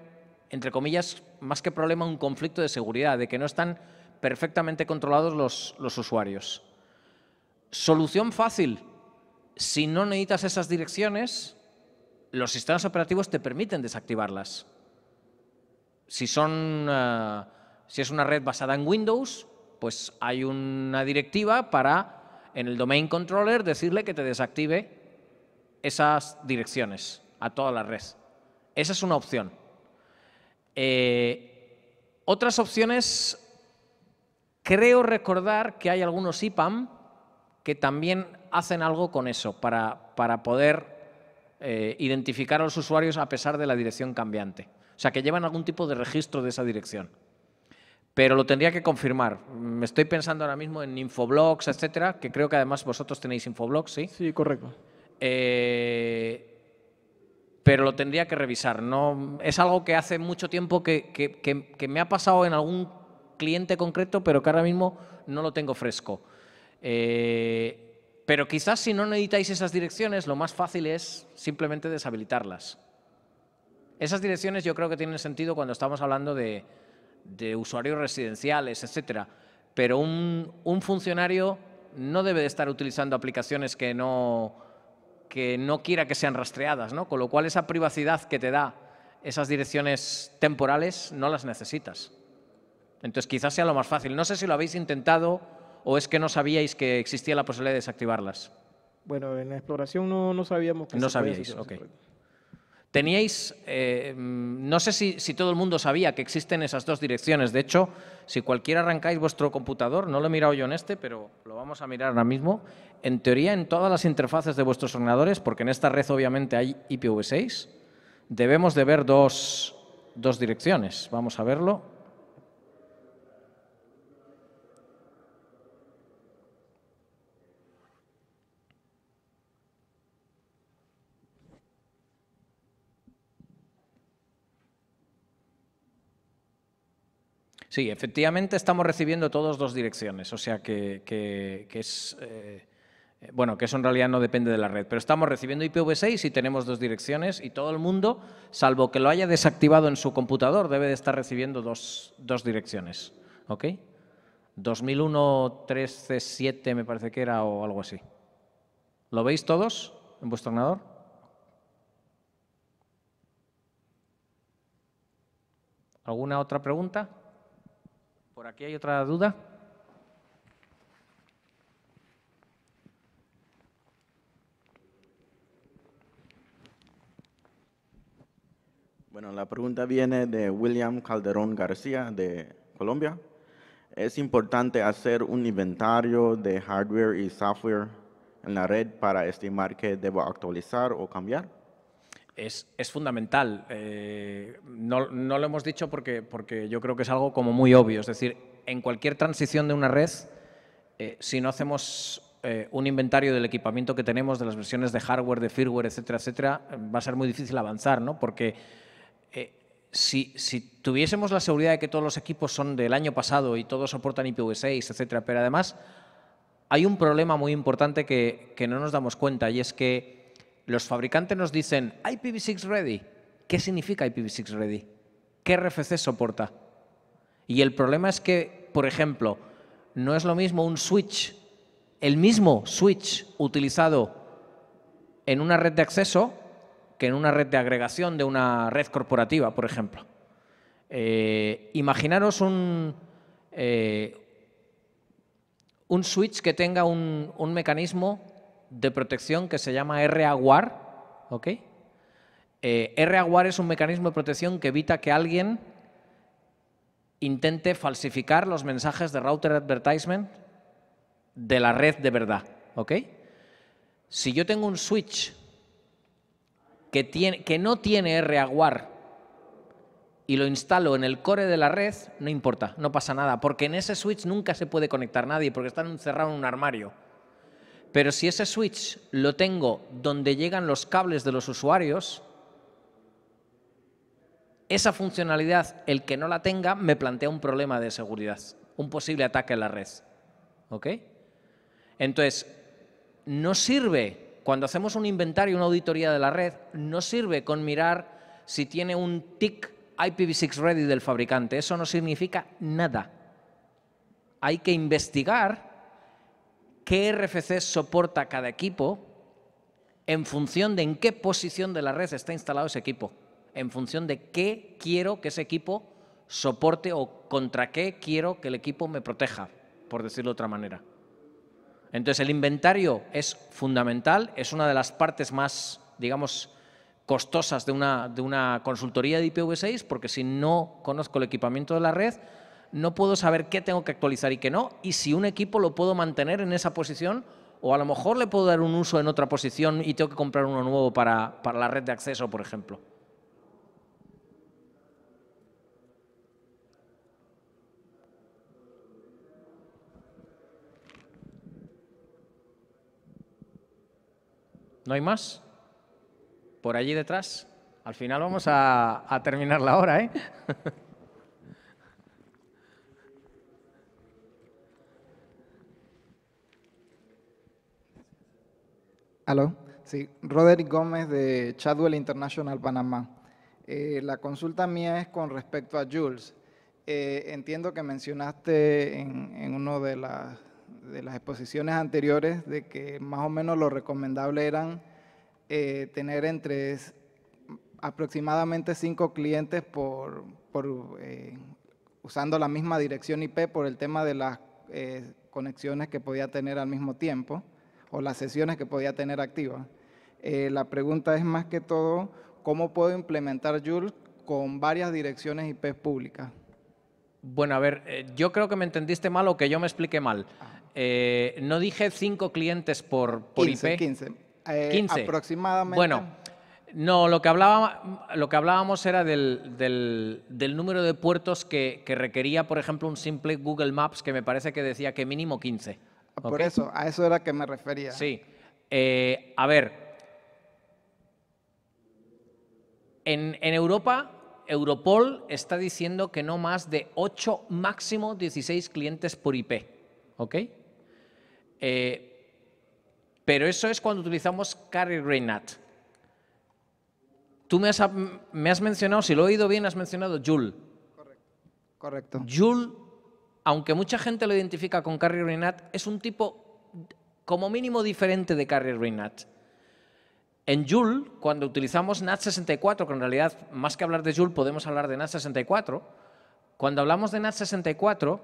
entre comillas, más que problema, un conflicto de seguridad, de que no están perfectamente controlados los, los usuarios. Solución fácil. Si no necesitas esas direcciones, los sistemas operativos te permiten desactivarlas. Eh, si, es una red basada en Windows, pues hay una directiva para en el domain controller decirle que te desactive esas direcciones a toda la red. Esa es una opción. Eh, otras opciones, creo recordar que hay algunos IPAM que también hacen algo con eso para, poder eh, identificar a los usuarios a pesar de la dirección cambiante. O sea, que llevan algún tipo de registro de esa dirección. Pero lo tendría que confirmar. Me estoy pensando ahora mismo en infoblogs, etcétera, que creo que además vosotros tenéis infoblogs, ¿sí? Sí, correcto. Eh, pero lo tendría que revisar. No, es algo que hace mucho tiempo que, me ha pasado en algún cliente concreto, pero que ahora mismo no lo tengo fresco. Eh, pero quizás si no necesitáis esas direcciones, lo más fácil es simplemente deshabilitarlas. Esas direcciones yo creo que tienen sentido cuando estamos hablando de, usuarios residenciales, etcétera. Pero un, funcionario no debe de estar utilizando aplicaciones que no, que no quiera que sean rastreadas, ¿no? Con lo cual esa privacidad que te da esas direcciones temporales no las necesitas. Entonces quizás sea lo más fácil. No sé si lo habéis intentado o es que no sabíais que existía la posibilidad de desactivarlas. Bueno, en la exploración no, no sabíamos que No sabíais, ok. Teníais, eh, mm, no sé si, todo el mundo sabía que existen esas dos direcciones. De hecho, si cualquiera arrancáis vuestro computador, no lo he mirado yo en este, pero lo vamos a mirar ahora mismo. En teoría, en todas las interfaces de vuestros ordenadores, porque en esta red obviamente hay IPv6, debemos de ver dos direcciones. Vamos a verlo. Sí, efectivamente estamos recibiendo todos dos direcciones, o sea que, es... Eh, eh, bueno, que eso en realidad no depende de la red, pero estamos recibiendo IPv6 y tenemos dos direcciones y todo el mundo, salvo que lo haya desactivado en su computador, debe de estar recibiendo dos, dos direcciones. ¿Ok? 2001 13 c 7 me parece que era o algo así. ¿Lo veis todos en vuestro ordenador? ¿Alguna otra pregunta? ¿Por aquí hay otra duda? Bueno, la pregunta viene de William Calderón García de Colombia. ¿Es importante hacer un inventario de hardware y software en la red para estimar qué debo actualizar o cambiar? es, fundamental. Eh, no, lo hemos dicho porque, porque yo creo que es algo como muy obvio. Es decir, en cualquier transición de una red, eh, si no hacemos eh, un inventario del equipamiento que tenemos, de las versiones de hardware, de firmware, etcétera, etcétera, va a ser muy difícil avanzar, ¿no? Porque si, tuviésemos la seguridad de que todos los equipos son del año pasado y todos soportan IPv6, etcétera, pero además hay un problema muy importante que, que no nos damos cuenta y es que los fabricantes nos dicen IPv6 ready. ¿Qué significa IPv6 ready? ¿Qué RFC soporta? Y el problema es que, por ejemplo, no es lo mismo un switch, el mismo switch utilizado en una red de acceso que en una red de agregación de una red corporativa, por ejemplo. Eh, imaginaros un, eh, un switch que tenga un, un mecanismo de protección que se llama RAWAR. ¿ok? Eh, RAWAR es un mecanismo de protección que evita que alguien intente falsificar los mensajes de router advertisement de la red de verdad. ¿ok? Si yo tengo un switch que, tiene, que no tiene RAWAR y lo instalo en el core de la red, no importa, no pasa nada, porque en ese switch nunca se puede conectar nadie, porque están encerrado en un armario. Pero si ese switch lo tengo donde llegan los cables de los usuarios, esa funcionalidad, el que no la tenga, me plantea un problema de seguridad, un posible ataque a la red. ¿Ok? Entonces, no sirve, cuando hacemos un inventario, una auditoría de la red, no sirve con mirar si tiene un TIC IPv6 ready del fabricante. Eso no significa nada. Hay que investigar qué RFC soporta cada equipo en función de en qué posición de la red está instalado ese equipo, en función de qué quiero que ese equipo soporte o contra qué quiero que el equipo me proteja, por decirlo de otra manera. Entonces el inventario es fundamental, es una de las partes más, digamos, costosas de una, de una consultoría de IPv6, porque si no conozco el equipamiento de la red, no puedo saber qué tengo que actualizar y qué no, y si un equipo lo puedo mantener en esa posición o a lo mejor le puedo dar un uso en otra posición y tengo que comprar uno nuevo para, la red de acceso, por ejemplo. ¿No hay más? ¿Por allí detrás? Al final vamos a, a terminar la hora, ¿eh? Sí, Roderick Gómez de Chadwell International Panamá. Eh, la consulta mía es con respecto a Jules. Eh, entiendo que mencionaste en, una de, las exposiciones anteriores de que más o menos lo recomendable eran eh, tener entre aproximadamente cinco clientes por usando la misma dirección IP por el tema de las conexiones que podía tener al mismo tiempo o las sesiones que podía tener activas. Eh, la pregunta es más que todo, ¿cómo puedo implementar Joule con varias direcciones IP públicas? Bueno, a ver, eh, yo creo que me entendiste mal o que yo me expliqué mal. Ah. Eh, no dije cinco clientes por, por IP. 15. Aproximadamente. Bueno, no, lo que, hablábamos era del, número de puertos que, que, requería, por ejemplo, un simple Google Maps que me parece que decía que mínimo 15. Por eso, a eso era que me refería. Sí. Eh, a ver, en, Europa, Europol está diciendo que no más de 8, máximo 16 clientes por IP. ¿Ok? Eh, pero eso es cuando utilizamos carry Reynat. Tú me has, me has, mencionado, si lo he oído bien, has mencionado Joule. Correcto. Correcto. Joule aunque mucha gente lo identifica con Carrie Reinhardt, es un tipo como mínimo diferente de Carrie Reinhardt. En Joule, cuando utilizamos NAT64, que en realidad más que hablar de Joule podemos hablar de NAT64, cuando hablamos de NAT64,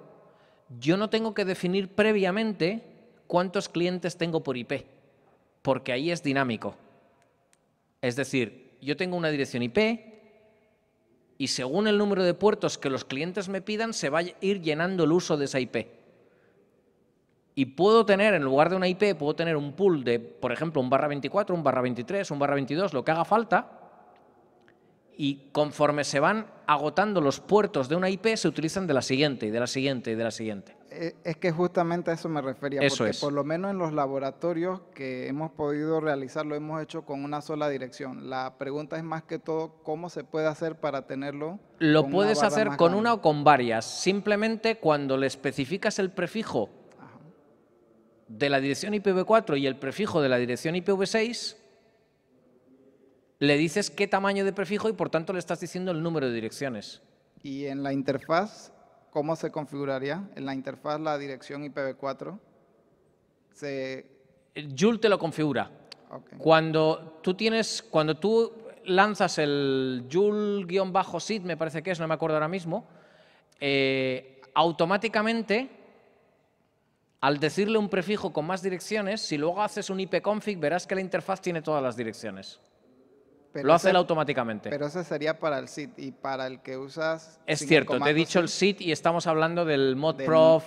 yo no tengo que definir previamente cuántos clientes tengo por IP, porque ahí es dinámico. Es decir, yo tengo una dirección IP, y según el número de puertos que los clientes me pidan, se va a ir llenando el uso de esa IP. Y puedo tener, en lugar de una IP, puedo tener un pool de, por ejemplo, un barra 24, un barra 23, un barra 22, lo que haga falta. Y conforme se van agotando los puertos de una IP, se utilizan de la siguiente, y de la siguiente, y de la siguiente. Eh, es que justamente a eso me refería, porque por lo menos en los laboratorios que hemos podido realizar lo hemos hecho con una sola dirección. La pregunta es más que todo cómo se puede hacer para tenerlo. Lo puedes hacer con una o con varias. Simplemente cuando le especificas el prefijo de la dirección IPv4 y el prefijo de la dirección IPv6, le dices qué tamaño de prefijo y por tanto le estás diciendo el número de direcciones. Y en la interfaz cómo se configuraría en la interfaz la dirección IPv4. Se... Joule te lo configura. Cuando tú tienes, cuando tú lanzas el Joule-SID, me parece que es, no me acuerdo ahora mismo, eh, automáticamente, al decirle un prefijo con más direcciones, si luego haces un ipconfig, verás que la interfaz tiene todas las direcciones lo hace automáticamente. Pero ese sería para el SID y para el que usas. Es cierto, te he dicho el SID y estamos hablando del ModProf.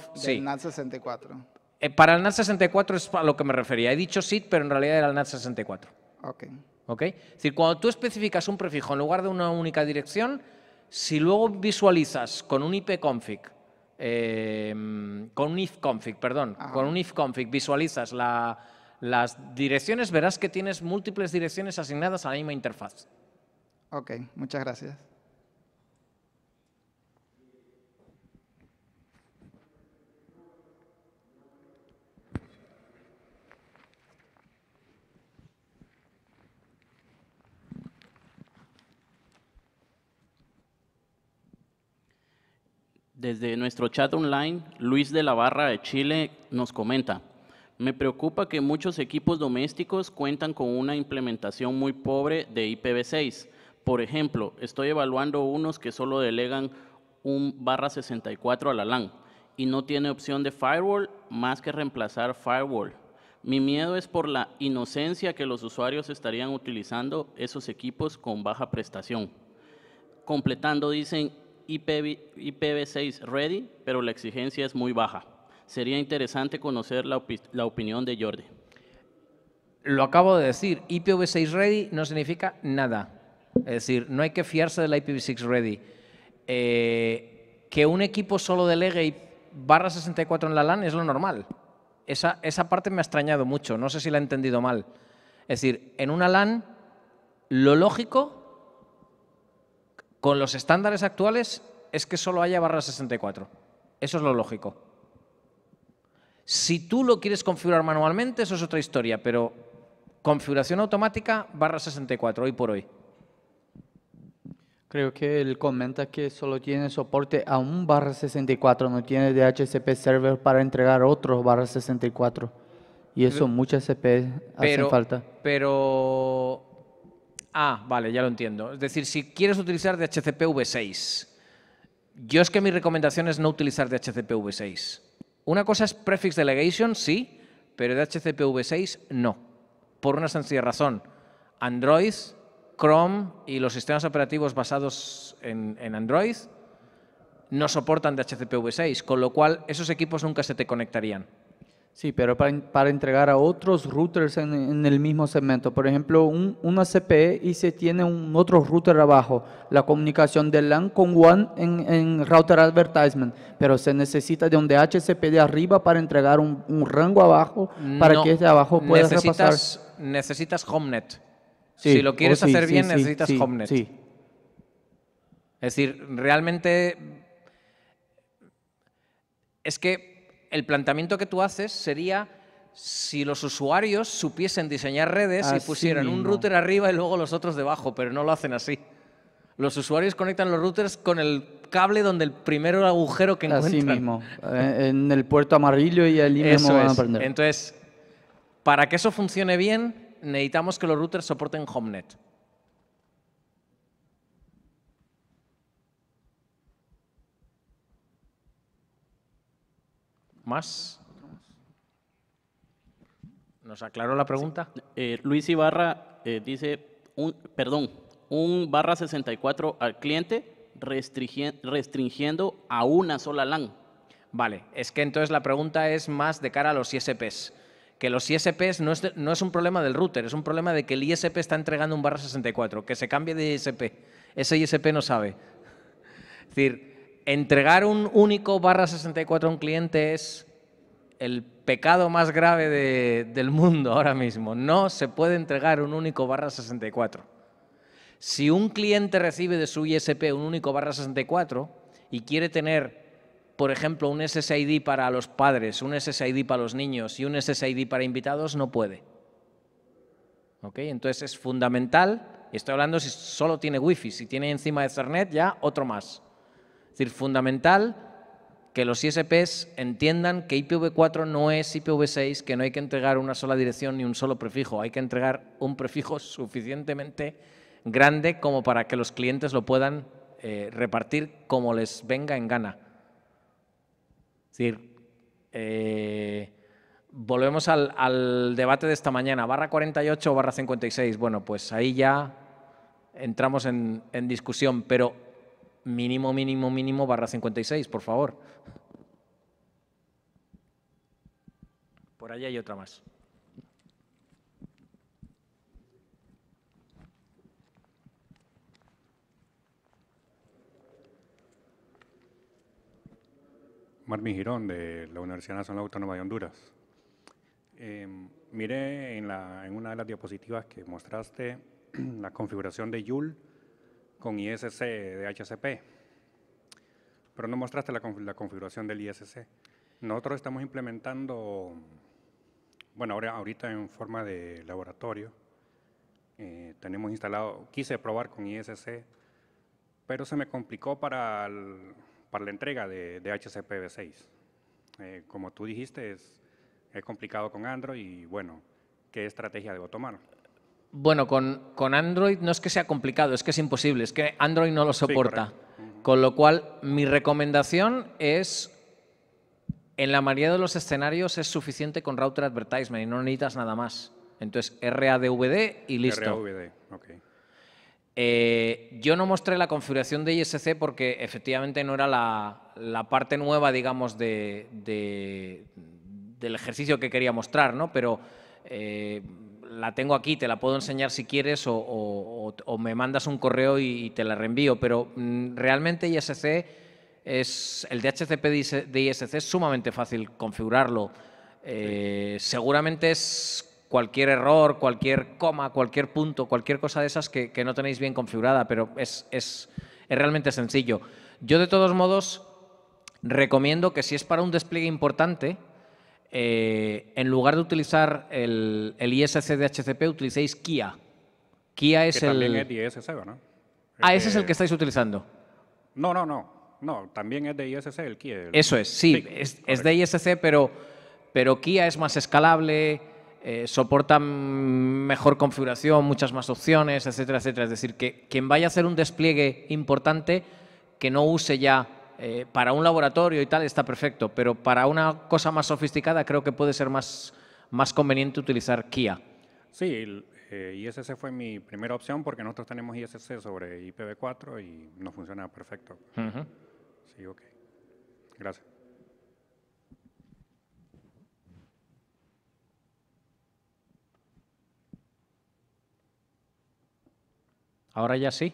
Prof del NAT 64. Eh, para el NAT 64 es a lo que me refería. He dicho SID, pero en realidad era el NAT 64. Ok. Ok. Es decir, cuando tú especificas un prefijo en lugar de una única dirección, si luego visualizas con un ipconfig, Config, eh, con un ifconfig, perdón, con un ifconfig visualizas la las direcciones, verás que tienes múltiples direcciones asignadas a la misma interfaz. Ok, muchas gracias. Desde nuestro chat online, Luis de la Barra de Chile nos comenta, me preocupa que muchos equipos domésticos cuentan con una implementación muy pobre de IPv6. Por ejemplo, estoy evaluando unos que solo delegan un barra 64 a la LAN y no tiene opción de firewall más que reemplazar firewall. Mi miedo es por la inocencia que los usuarios estarían utilizando esos equipos con baja prestación. Completando, dicen IPv, IPv6 ready, pero la exigencia es muy baja. Sería interesante conocer la, opinión de Jordi. Lo acabo de decir, IPv6 Ready no significa nada. Es decir, no hay que fiarse de la IPv6 Ready. Eh, que un equipo solo delegue barra 64 en la LAN es lo normal. Esa, esa parte me ha extrañado mucho, no sé si la he entendido mal. Es decir, en una LAN, lo lógico, con los estándares actuales, es que solo haya barra 64. Eso es lo lógico. Si tú lo quieres configurar manualmente, eso es otra historia, pero configuración automática barra 64 hoy por hoy. Creo que él comenta que solo tiene soporte a un barra 64, no tiene DHCP server para entregar otros barra 64. Y eso muchas CP hacen falta. Pero... Ah, vale, ya lo entiendo. Es decir, si quieres utilizar DHCP v6, yo es que mi recomendación es no utilizar DHCP v6 una cosa es prefix delegation, sí, pero de DHCPv6 no, por una sencilla razón. Android, Chrome y los sistemas operativos basados en, Android no soportan de v 6 con lo cual esos equipos nunca se te conectarían. Sí, pero para, entregar a otros routers en, el mismo segmento. Por ejemplo, un, una CPE y se tiene un otro router abajo. La comunicación de LAN con WAN en, router advertisement. Pero se necesita de un DHCP de arriba para entregar un, rango abajo para que ese abajo pueda pasar. repasar. Necesitas HomeNet. si lo quieres oh, hacer bien, necesitas HomeNet. Sí. Es decir, realmente es que el planteamiento que tú haces sería si los usuarios supiesen diseñar redes y pusieran un router arriba y luego los otros debajo, pero no lo hacen así. Los usuarios conectan los routers con el cable donde el primero agujero que encuentran. Así mismo, eh, en el puerto amarillo y el mismo van a aprender. Entonces, para que eso funcione bien, necesitamos que los routers soporten HomeNet. ¿Más? ¿Nos aclaró la pregunta? Eh, Luis Ibarra eh, dice, un, perdón, un barra 64 al cliente restringiendo a una sola LAN. Vale, es que entonces la pregunta es más de cara a los ISPs. Que los ISPs no es, no es un problema del router, es un problema de que el ISP está entregando un barra 64, que se cambie de ISP. Ese ISP no sabe. Es decir, entregar un único barra 64 a un cliente es el pecado más grave del mundo ahora mismo. No se puede entregar un único barra 64. Si un cliente recibe de su ISP un único barra 64 y quiere tener, por ejemplo, un SSID para los padres, un SSID para los niños y un SSID para invitados, no puede. Entonces es fundamental, y estoy hablando si solo tiene wifi, si tiene encima de Ethernet ya otro más. Es decir, fundamental que los ISPs entiendan que IPv4 no es IPv6, que no hay que entregar una sola dirección ni un solo prefijo, hay que entregar un prefijo suficientemente grande como para que los clientes lo puedan eh, repartir como les venga en gana. Es decir, eh, volvemos al, debate de esta mañana, barra 48 o barra 56. Bueno, pues ahí ya entramos en, en discusión, pero mínimo, mínimo, mínimo, barra 56, por favor. Por allá hay otra más. marmi Girón, de la Universidad Nacional Autónoma de Honduras. Em, mire, miré en, la, en, una de las diapositivas que mostraste la configuración de Yule con ISC de HCP, pero no mostraste la, configuración del ISC. Nosotros estamos implementando, bueno, ahora, ahorita en forma de laboratorio, eh, tenemos instalado, quise probar con ISC, pero se me complicó para, para la entrega de, de HCPv6. Eh, como tú dijiste, es, es complicado con Android y bueno, ¿qué estrategia debo tomar? Bueno, con, con, Android no es que sea complicado, es que es imposible, es que Android no lo soporta. con lo cual, mi recomendación es, en la mayoría de los escenarios es suficiente con Router Advertisement y no necesitas nada más. Entonces, RADVD y listo. RADVD, ok. Eh, yo no mostré la configuración de ISC porque efectivamente no era la, parte nueva, digamos, de, del ejercicio que quería mostrar, ¿no? Pero... Eh, la tengo aquí, te la puedo enseñar si quieres o, me mandas un correo y, te la reenvío, pero mm, realmente ISC es, el DHCP de ISC es sumamente fácil configurarlo. Eh, seguramente es cualquier error, cualquier coma, cualquier punto, cualquier cosa de esas que, no tenéis bien configurada, pero es, es, es, realmente sencillo. Yo de todos modos recomiendo que si es para un despliegue importante, eh, en lugar de utilizar el, ISC de HCP, utilicéis Kia. Kia es que el... es ISC, ¿no? ah, ese es el eh, que estáis utilizando. No, no, no. No, también es de ISC el Kia. Eso es, sí, es, de ISC, pero, pero Kia es más escalable, eh, soporta mejor configuración, muchas más opciones, etcétera, etcétera. Es decir, que quien vaya a hacer un despliegue importante, que no use ya eh, para un laboratorio y tal está perfecto, pero para una cosa más sofisticada creo que puede ser más, más conveniente utilizar Kia. Sí, eh, ISC fue mi primera opción porque nosotros tenemos ISC sobre IPv4 y nos funciona perfecto. Sí, ok. Gracias. Ahora ya sí,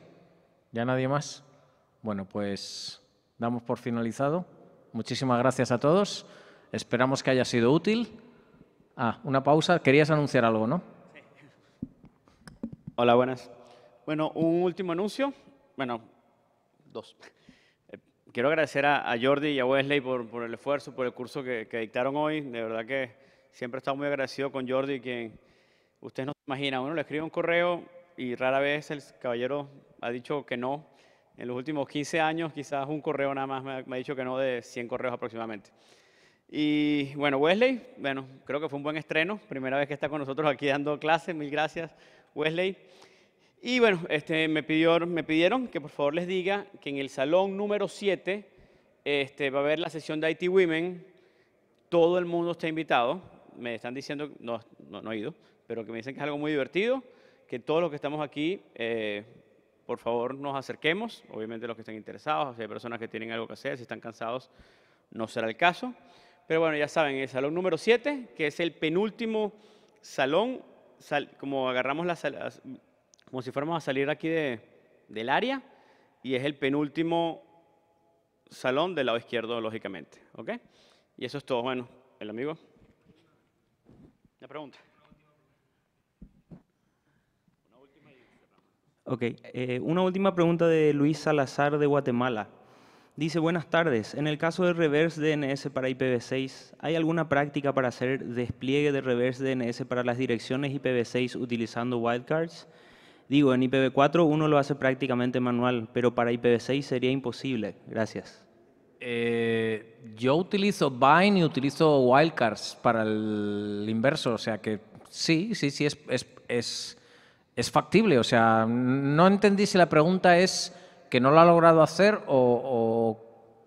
ya nadie más. Bueno, pues damos por finalizado. Muchísimas gracias a todos. Esperamos que haya sido útil. Ah, una pausa. Querías anunciar algo, ¿no? Hola, buenas. Bueno, un último anuncio. Bueno, dos. Eh, quiero agradecer a, Jordi y a Wesley por, el esfuerzo, por el curso que, dictaron hoy. De verdad que siempre he estado muy agradecido con Jordi, quien ustedes no se imaginan. Uno le escribe un correo y rara vez el caballero ha dicho que no en los últimos 15 años, quizás un correo nada más me ha, dicho que no de 100 correos aproximadamente. Y bueno, Wesley, bueno, creo que fue un buen estreno, primera vez que está con nosotros aquí dando clases, mil gracias, Wesley. Y bueno, este, me, pidió, me pidieron que por favor les diga que en el salón número 7 este, va a haber la sesión de IT Women, todo el mundo está invitado, me están diciendo, no, no, he ido, pero que me dicen que es algo muy divertido, que todos los que estamos aquí eh, por favor nos acerquemos, obviamente los que estén interesados, si hay personas que tienen algo que hacer, si están cansados, no será el caso. Pero bueno, ya saben, el salón número 7, que es el penúltimo salón, como agarramos las, como si fuéramos a salir aquí de, del área, y es el penúltimo salón del lado izquierdo, lógicamente. ¿Ok? Y eso es todo. Bueno, el amigo. La pregunta. Ok, eh, una última pregunta de Luis Salazar de Guatemala. Dice, buenas tardes, en el caso de reverse DNS para IPv6, ¿hay alguna práctica para hacer despliegue de reverse DNS para las direcciones IPv6 utilizando wildcards? Digo, en IPv4 uno lo hace prácticamente manual, pero para IPv6 sería imposible. Gracias. Eh, yo utilizo Bind y utilizo wildcards para el inverso, o sea que sí, sí, sí, es, es, es es factible. O sea, no entendí si la pregunta es que no lo ha logrado hacer o,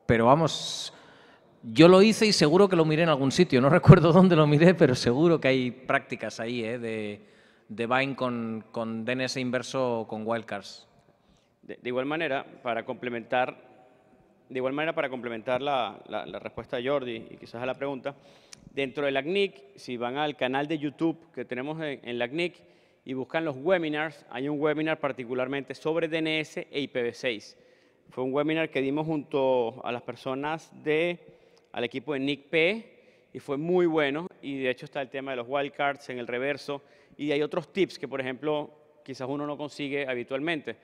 Pero vamos, yo lo hice y seguro que lo miré en algún sitio. No recuerdo dónde lo miré, pero seguro que hay prácticas ahí eh, de, de Vine con, DNS inverso con wildcards. De, igual manera, para complementar... De igual manera, para complementar la, respuesta a Jordi y quizás a la pregunta, dentro del ACNIC, si van al canal de YouTube que tenemos en, en y buscan los webinars, hay un webinar particularmente sobre DNS e IPv6. Fue un webinar que dimos junto a las personas de, al equipo de NIC-P y fue muy bueno. Y de hecho está el tema de los wildcards en el reverso y hay otros tips que, por ejemplo, quizás uno no consigue habitualmente,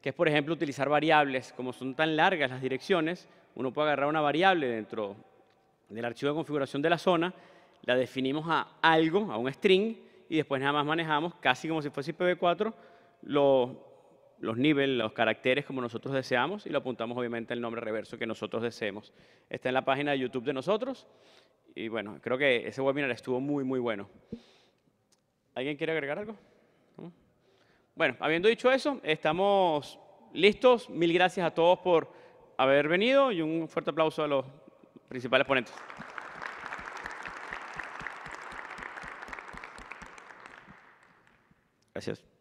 que es, por ejemplo, utilizar variables. Como son tan largas las direcciones, uno puede agarrar una variable dentro del archivo de configuración de la zona, la definimos a algo, a un string, y después nada más manejamos, casi como si fuese IPv4, los, niveles, los caracteres como nosotros deseamos y lo apuntamos obviamente al nombre reverso que nosotros deseemos. Está en la página de YouTube de nosotros y bueno, creo que ese webinar estuvo muy, muy bueno. ¿Alguien quiere agregar algo? Bueno, habiendo dicho eso, estamos listos. Mil gracias a todos por haber venido y un fuerte aplauso a los principales ponentes. Gracias.